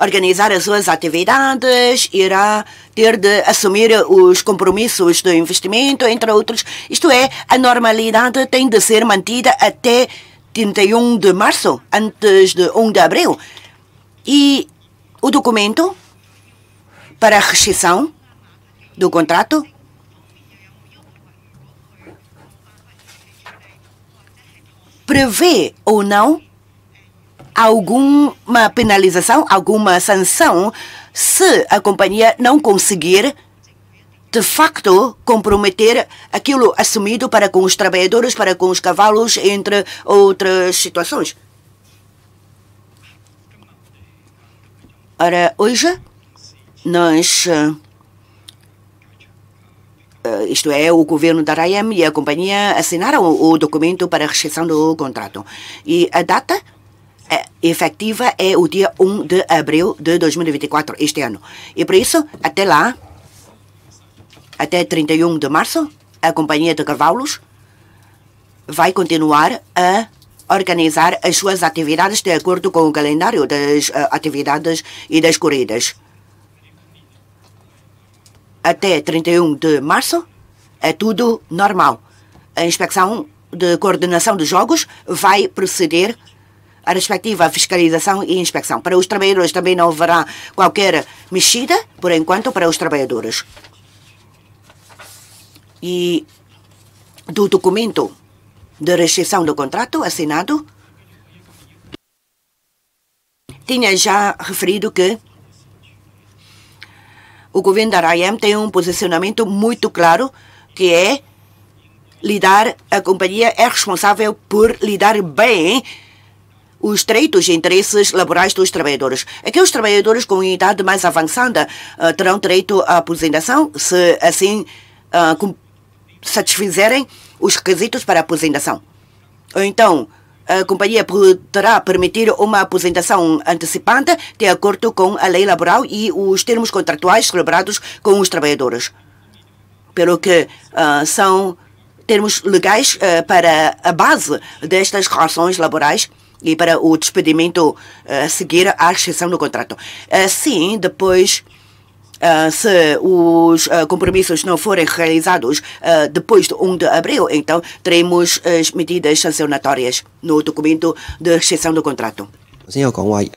organizar as suas atividades, irá ter de assumir os compromissos do investimento, entre outros. Isto é, a normalidade tem de ser mantida até 31 de março, antes de 1 de abril. E o documento para a rescisão do contrato prevê ou não alguma penalização, alguma sanção, se a companhia não conseguir de facto comprometer aquilo assumido para com os trabalhadores, para com os cavalos, entre outras situações. Ora, hoje nós eh, eh, isto é, o governo da Rayam e a companhia assinaram o documento para a rescisão do contrato. E a data eh, efetiva é o dia 1 de abril de 2024, este ano. E por isso, até lá, até 31 de março, a companhia de cavalos vai continuar a organizar as suas atividades de acordo com o calendário das eh, atividades e das corridas até 31 de março é tudo normal. A inspeção de coordenação dos jogos vai proceder à respectiva fiscalização e inspeção. Para os trabalhadores também não haverá qualquer mexida, por enquanto, para os trabalhadores. E do documento de restrição do contrato assinado, tinha já referido que o governo da Rayam tem um posicionamento muito claro, que é lidar, a companhia é responsável por lidar bem os estreitos interesses laborais dos trabalhadores. Aqueles trabalhadores com idade mais avançada uh, terão direito à aposentação, se assim uh, satisfizerem os requisitos para a aposentação. Então, a companhia poderá permitir uma aposentação antecipada de acordo com a lei laboral e os termos contratuais celebrados com os trabalhadores. Pelo que uh, são termos legais uh, para a base destas relações laborais e para o despedimento ah, a seguir à rescisão do contrato. Assim, depois Uh, se os uh, compromissos não forem realizados uh, depois de 1 de abril, então teremos as medidas sancionatórias no documento de exceção do contrato.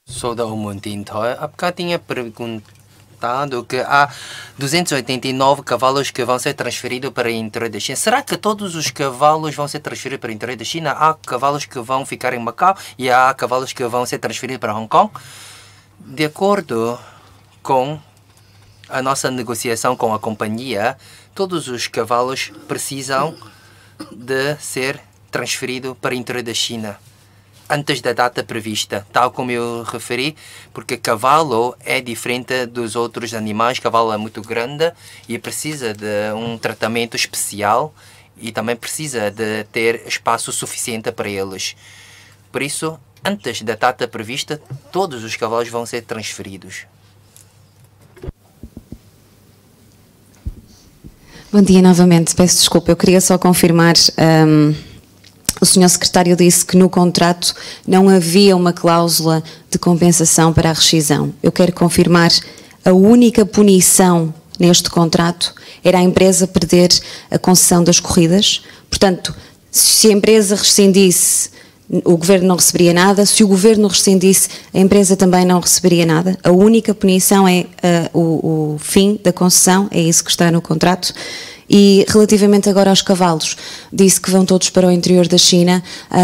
Sou da Humantintói. Há bocadinho a perguntado que há 289 cavalos que vão ser transferidos para o interior da China. Será que todos os cavalos vão ser transferidos para o interior da China? Há cavalos que vão ficar em Macau e há cavalos que vão ser transferidos para Hong Kong? De acordo com a nossa negociação com a companhia, todos os cavalos precisam de ser transferidos para o interior da China antes da data prevista, tal como eu referi, porque cavalo é diferente dos outros animais, cavalo é muito grande e precisa de um tratamento especial e também precisa de ter espaço suficiente para eles. Por isso, antes da data prevista, todos os cavalos vão ser transferidos. Bom dia novamente, peço desculpa, eu queria só confirmar. Um, o senhor secretário disse que no contrato não havia uma cláusula de compensação para a rescisão. Eu quero confirmar a única punição neste contrato era a empresa perder a concessão das corridas. Portanto, se a empresa rescindisse o governo não receberia nada, se o governo rescindisse, a empresa também não receberia nada. A única punição é uh, o, o, fim da concessão, é isso que está no contrato. E relativamente agora aos cavalos, disse que vão todos para o interior da China, um,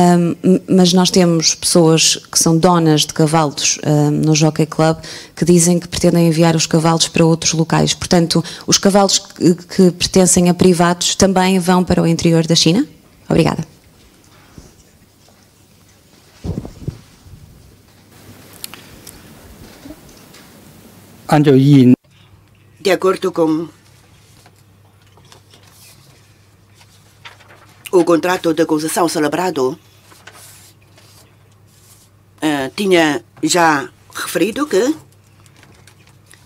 ehm, mas nós temos pessoas que são donas de cavalos um, ehm, no Jockey Club que dizem que pretendem enviar os cavalos para outros locais. Portanto, os cavalos que, que pertencem a privados também vão para o interior da China? Obrigada. De acordo com o contrato de concessão celebrado, eh, tinha já referido que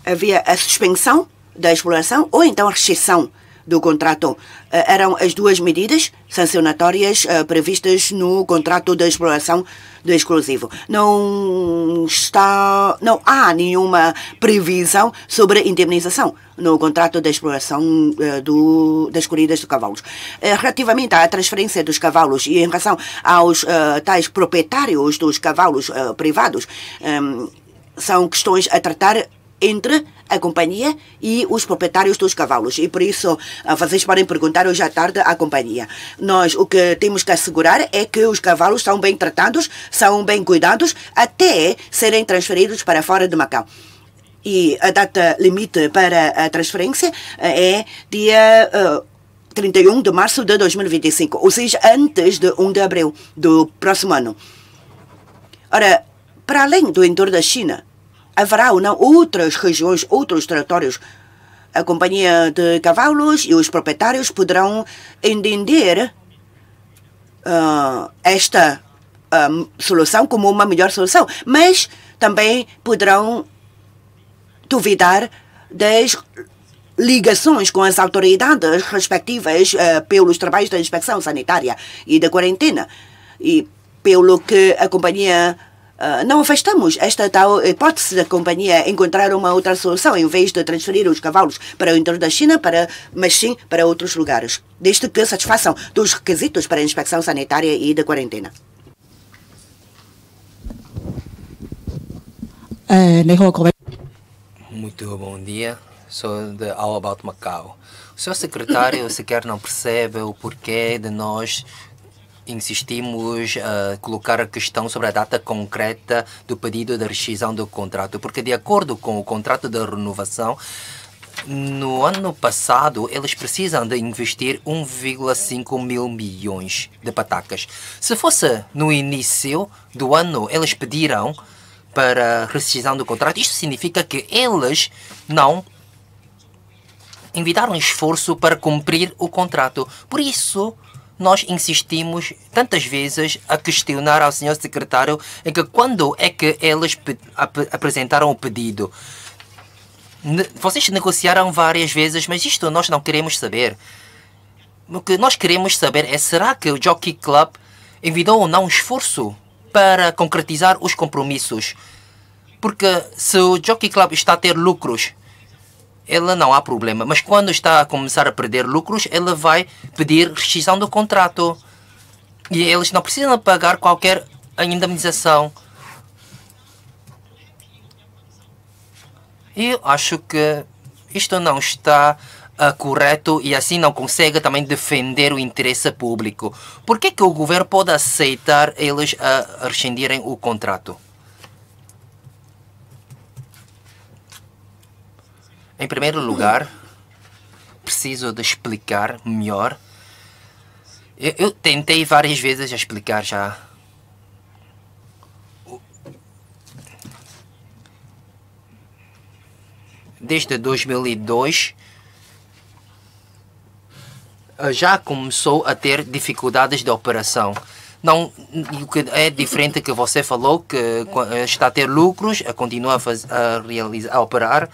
havia a suspensão da exploração ou então a restrição do contrato. Eh, eram as duas medidas sancionatórias eh, previstas no contrato de exploração do exclusivo. Não está, não há nenhuma previsão sobre indemnização no contrato de exploração eh, do, das corridas de cavalos. Relativamente à transferência dos cavalos e em relação aos uh, tais proprietários dos cavalos uh, privados, um, são questões a tratar entre a companhia e os proprietários dos cavalos. E por isso ah, vocês podem perguntar hoje à tarde à companhia. Nós o que temos que assegurar é que os cavalos são bem tratados, são bem cuidados, até serem transferidos para fora de Macau. E a data limite para a transferência ah, é dia 31 ah, de março de 2025, ou seja, antes de 1 de abril do próximo ano. Ora, para além do entorno da China, haverá ou não outras regiões, outros territórios. A companhia de cavalos e os proprietários poderão entender uh, esta ah, solução como uma melhor solução, mas também poderão duvidar das ligações com as autoridades respectivas uh, pelos trabalhos da inspeção sanitária e da quarentena. E pelo que a companhia ah, não afastamos esta tal hipótese da companhia encontrar uma outra solução em vez de transferir os cavalos para o interior da China, para, mas sim para outros lugares, desde que satisfaçam dos requisitos para a inspeção sanitária e da quarentena. Ah, Muito bom dia, sou de All About Macau. O seu secretário sequer não percebe o porquê de nós insistimos a eh, colocar a questão sobre a data concreta do pedido de rescisão do contrato, porque de acordo com o contrato de renovação, no ano passado, eles precisam de investir 1,5 mil milhões de patacas. Se fosse no início do ano, eles pediram para rescisão do contrato. Isto significa que eles não enviaram esforço para cumprir o contrato. Por isso, nós insistimos tantas vezes a questionar ao senhor secretário em que quando é que eles ap apresentaram o pedido. Ne vocês negociaram várias vezes, mas isto nós não queremos saber. O que nós queremos saber é será que o Jockey Club envidou ou não um esforço para concretizar os compromissos? Porque se o Jockey Club está a ter lucros, ela não há problema. Mas quando está a começar a perder lucros, ela vai pedir rescisão do contrato. E eles não precisam pagar qualquer indemnização. E acho que isto não está uh, correto e assim não consegue também defender o interesse público. Por que, é que o governo pode aceitar eles uh, rescindirem o contrato? Em primeiro lugar, preciso de explicar melhor. Eu, eu tentei várias vezes explicar já. Desde 2002 eh, já começou a ter dificuldades de operação. Não, é diferente que você falou que eh, está a ter lucros, a continuar a, fazer, a realizar, a operar,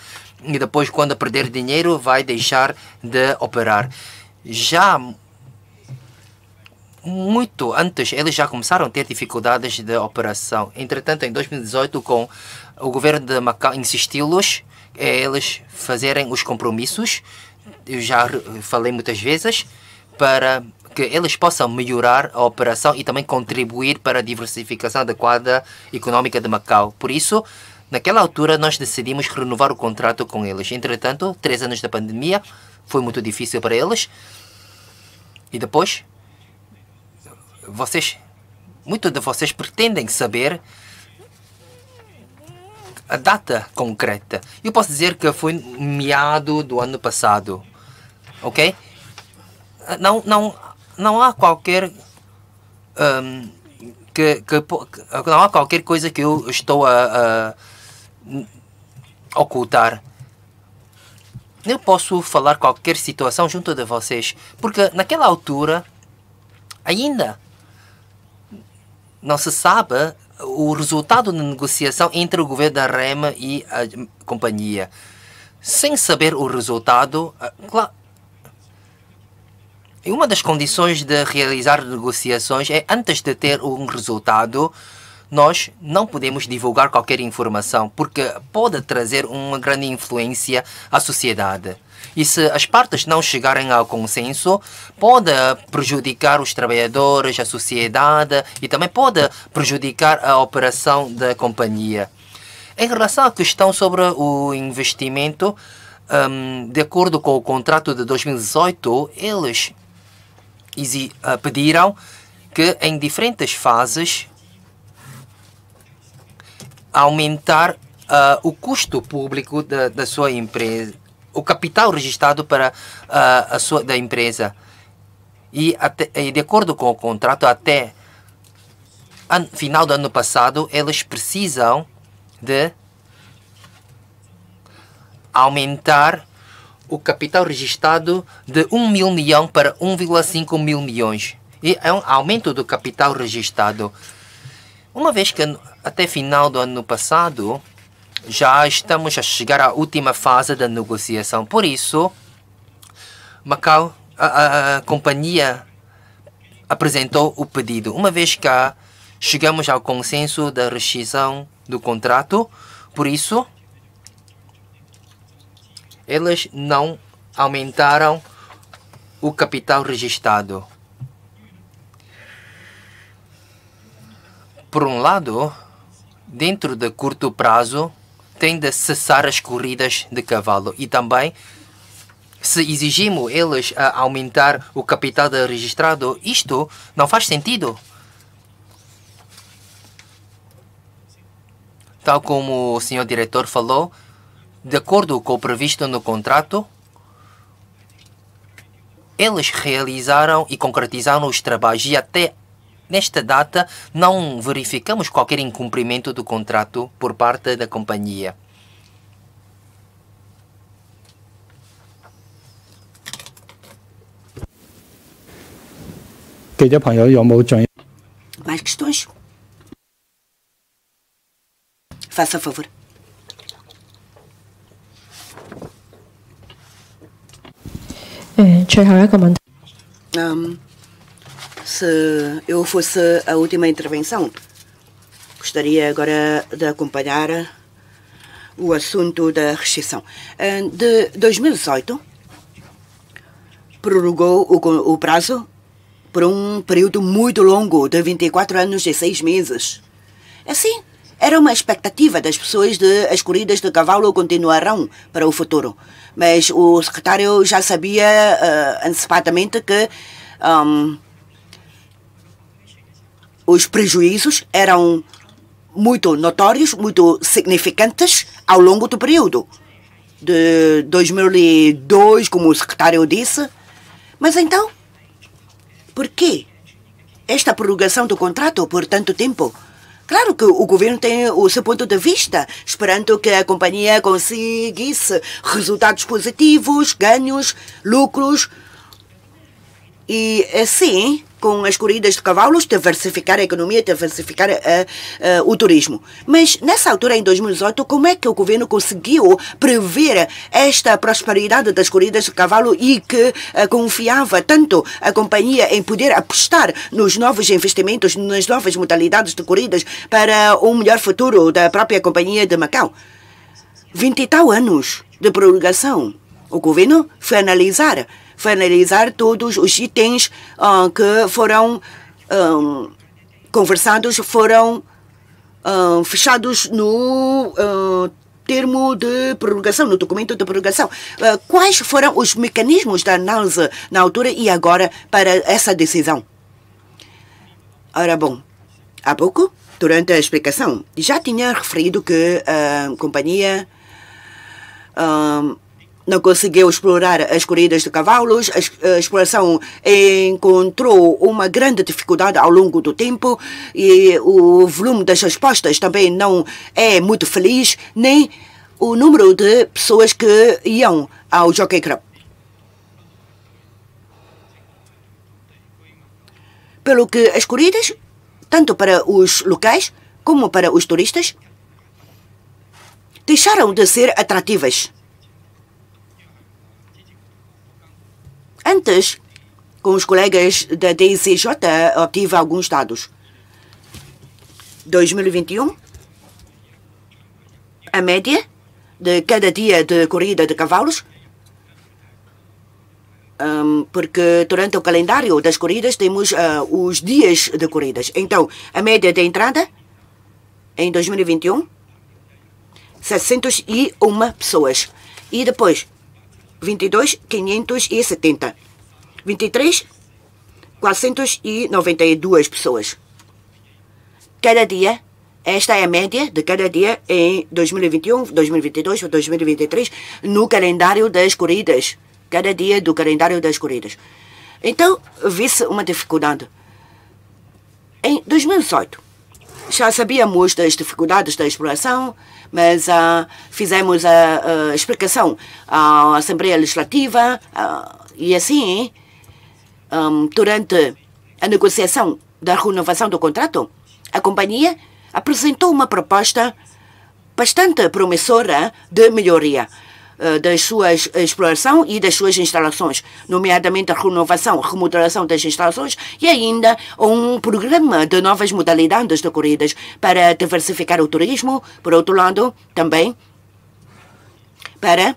e depois, quando perder dinheiro, vai deixar de operar. Já muito antes, eles já começaram a ter dificuldades de operação. Entretanto, em 2018, com o governo de Macau insistiu-los eh, eles fazerem os compromissos, eu já falei muitas vezes, para que eles possam melhorar a operação e também contribuir para a diversificação adequada econômica de Macau. Por isso, Naquela altura, nós decidimos renovar o contrato com eles. Entretanto, três anos da pandemia foi muito difícil para eles. E depois, vocês, muitos de vocês pretendem saber a data concreta. Eu posso dizer que foi meado do ano passado, ok? Não, não, não há qualquer um, que, que, não há qualquer coisa que eu estou a, a ocultar. Eu posso falar qualquer situação junto de vocês, porque naquela altura ainda não se sabe o resultado da negociação entre o governo da REM e a companhia. Sem saber o resultado, ah, claro, uma das condições de realizar negociações é, antes de ter um resultado, nós não podemos divulgar qualquer informação porque pode trazer uma grande influência à sociedade. E se as partes não chegarem ao consenso, pode prejudicar os trabalhadores, a sociedade e também pode prejudicar a operação da companhia. Em relação à questão sobre o investimento, um, de acordo com o contrato de 2018, eles ah, pediram que em diferentes fases aumentar uh, o custo público da, da, sua empresa, o capital registrado para uh, a sua da empresa. E, até, e de acordo com o contrato, até an, final do ano passado, eles precisam de aumentar o capital registrado de 1 mil milhão para 1,5 mil milhões. E é um aumento do capital registrado. Uma vez que até final do ano passado, já estamos a chegar à última fase da negociação. Por isso, Macau, a, a, a companhia apresentou o pedido. Uma vez que chegamos ao consenso da rescisão do contrato, por isso, eles não aumentaram o capital registrado. Por um lado, dentro de curto prazo, tem de cessar as corridas de cavalo e também se exigimos eles a aumentar o capital registrado, isto não faz sentido. Tal como o senhor diretor falou, de acordo com o previsto no contrato, eles realizaram e concretizaram os trabalhos e até Nesta data, não verificamos qualquer incumprimento do contrato por parte da companhia. Mais questões? Faça favor. Eh, se eu fosse a última intervenção, gostaria agora de acompanhar o assunto da restrição. Eh, de 2018, prorrogou o, prazo por um período muito longo, de 24 anos e 6 meses. Assim, era uma expectativa das pessoas de as corridas de cavalo continuarão para o futuro. Mas o secretário já sabia uh, antecipadamente que um, os prejuízos eram muito notórios, muito significantes ao longo do período. De 2002, como o secretário disse. Mas então, por que esta prorrogação do contrato por tanto tempo? Claro que o governo tem o seu ponto de vista, esperando que a companhia conseguisse resultados positivos, ganhos, lucros. E assim, com as corridas de cavalos, diversificar a economia, diversificar eh, eh, o turismo. Mas nessa altura, em 2018, como é que o governo conseguiu prever esta prosperidade das corridas de cavalo e que eh, confiava tanto a companhia em poder apostar nos novos investimentos, nas novas modalidades de corridas para um melhor futuro da própria companhia de Macau? Vinte e tal anos de prorrogação. O governo foi analisar foi analisar todos os itens uh, que foram um, ah, conversados, foram ah, fechados no uh, termo de prorrogação, no documento de prorrogação. quais foram os mecanismos da análise na altura e agora para essa decisão? Ora, bom, há pouco, durante a explicação, já tinha referido que a companhia. Um, não conseguiu explorar as corridas de cavalos, a exploração encontrou uma grande dificuldade ao longo do tempo e o volume das respostas também não é muito feliz, nem o número de pessoas que iam ao Jockey Club. Pelo que as corridas, tanto para os locais como para os turistas, deixaram de ser atrativas. Antes, com os colegas da DCJ, obtive alguns dados. 2021, a média de cada dia de corrida de cavalos, hum, porque durante o calendário das corridas temos ah, os dias de corridas. Então, a média de entrada em 2021, 601 pessoas. E depois, 22, 570. 23, 492 pessoas. Cada dia, esta é a média de cada dia em 2021, 2022 ou 2023 no calendário das corridas. Cada dia do calendário das corridas. Então, vi-se uma dificuldade. Em 2018, já sabíamos das dificuldades da exploração, mas ah, fizemos a, a, explicação à Assembleia Legislativa ah, e assim, um, ah, durante a negociação da renovação do contrato, a companhia apresentou uma proposta bastante promissora de melhoria. Eh, das suas exploração e das suas instalações, nomeadamente a renovação, remodelação das instalações e ainda um programa de novas modalidades de corridas para diversificar o turismo, por outro lado, também para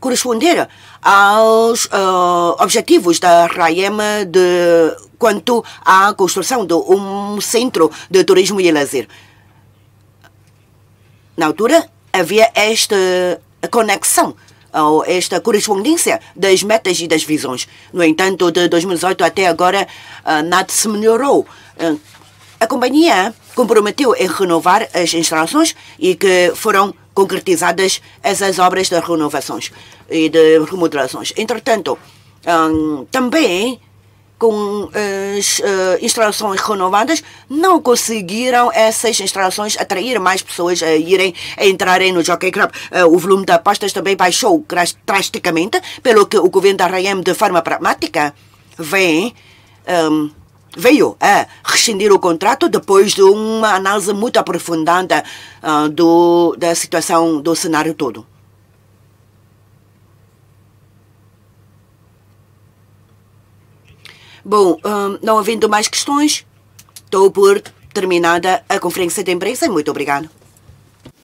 corresponder aos uh, objetivos da RAEM de, quanto à construção de um centro de turismo e lazer. Na altura, havia esta conexão ou esta correspondência das metas e das visões. No entanto, de 2018 até agora, ah, nada se melhorou. Ah, a companhia comprometeu em renovar as instalações e que foram concretizadas essas obras de renovações e de remodelações. Entretanto, ah, também com as eh, eh, instalações renovadas, não conseguiram essas instalações atrair mais pessoas a irem a entrarem no Jockey Club. Eh, o volume de apostas também baixou drasticamente, pelo que o governo da RAM, de forma pragmática, vem. Um, ehm, veio a rescindir o contrato depois de uma análise muito aprofundada uh, do, da situação do cenário todo. Bom, hum, não havendo mais questões, estou por terminada a conferência de imprensa muito obrigado.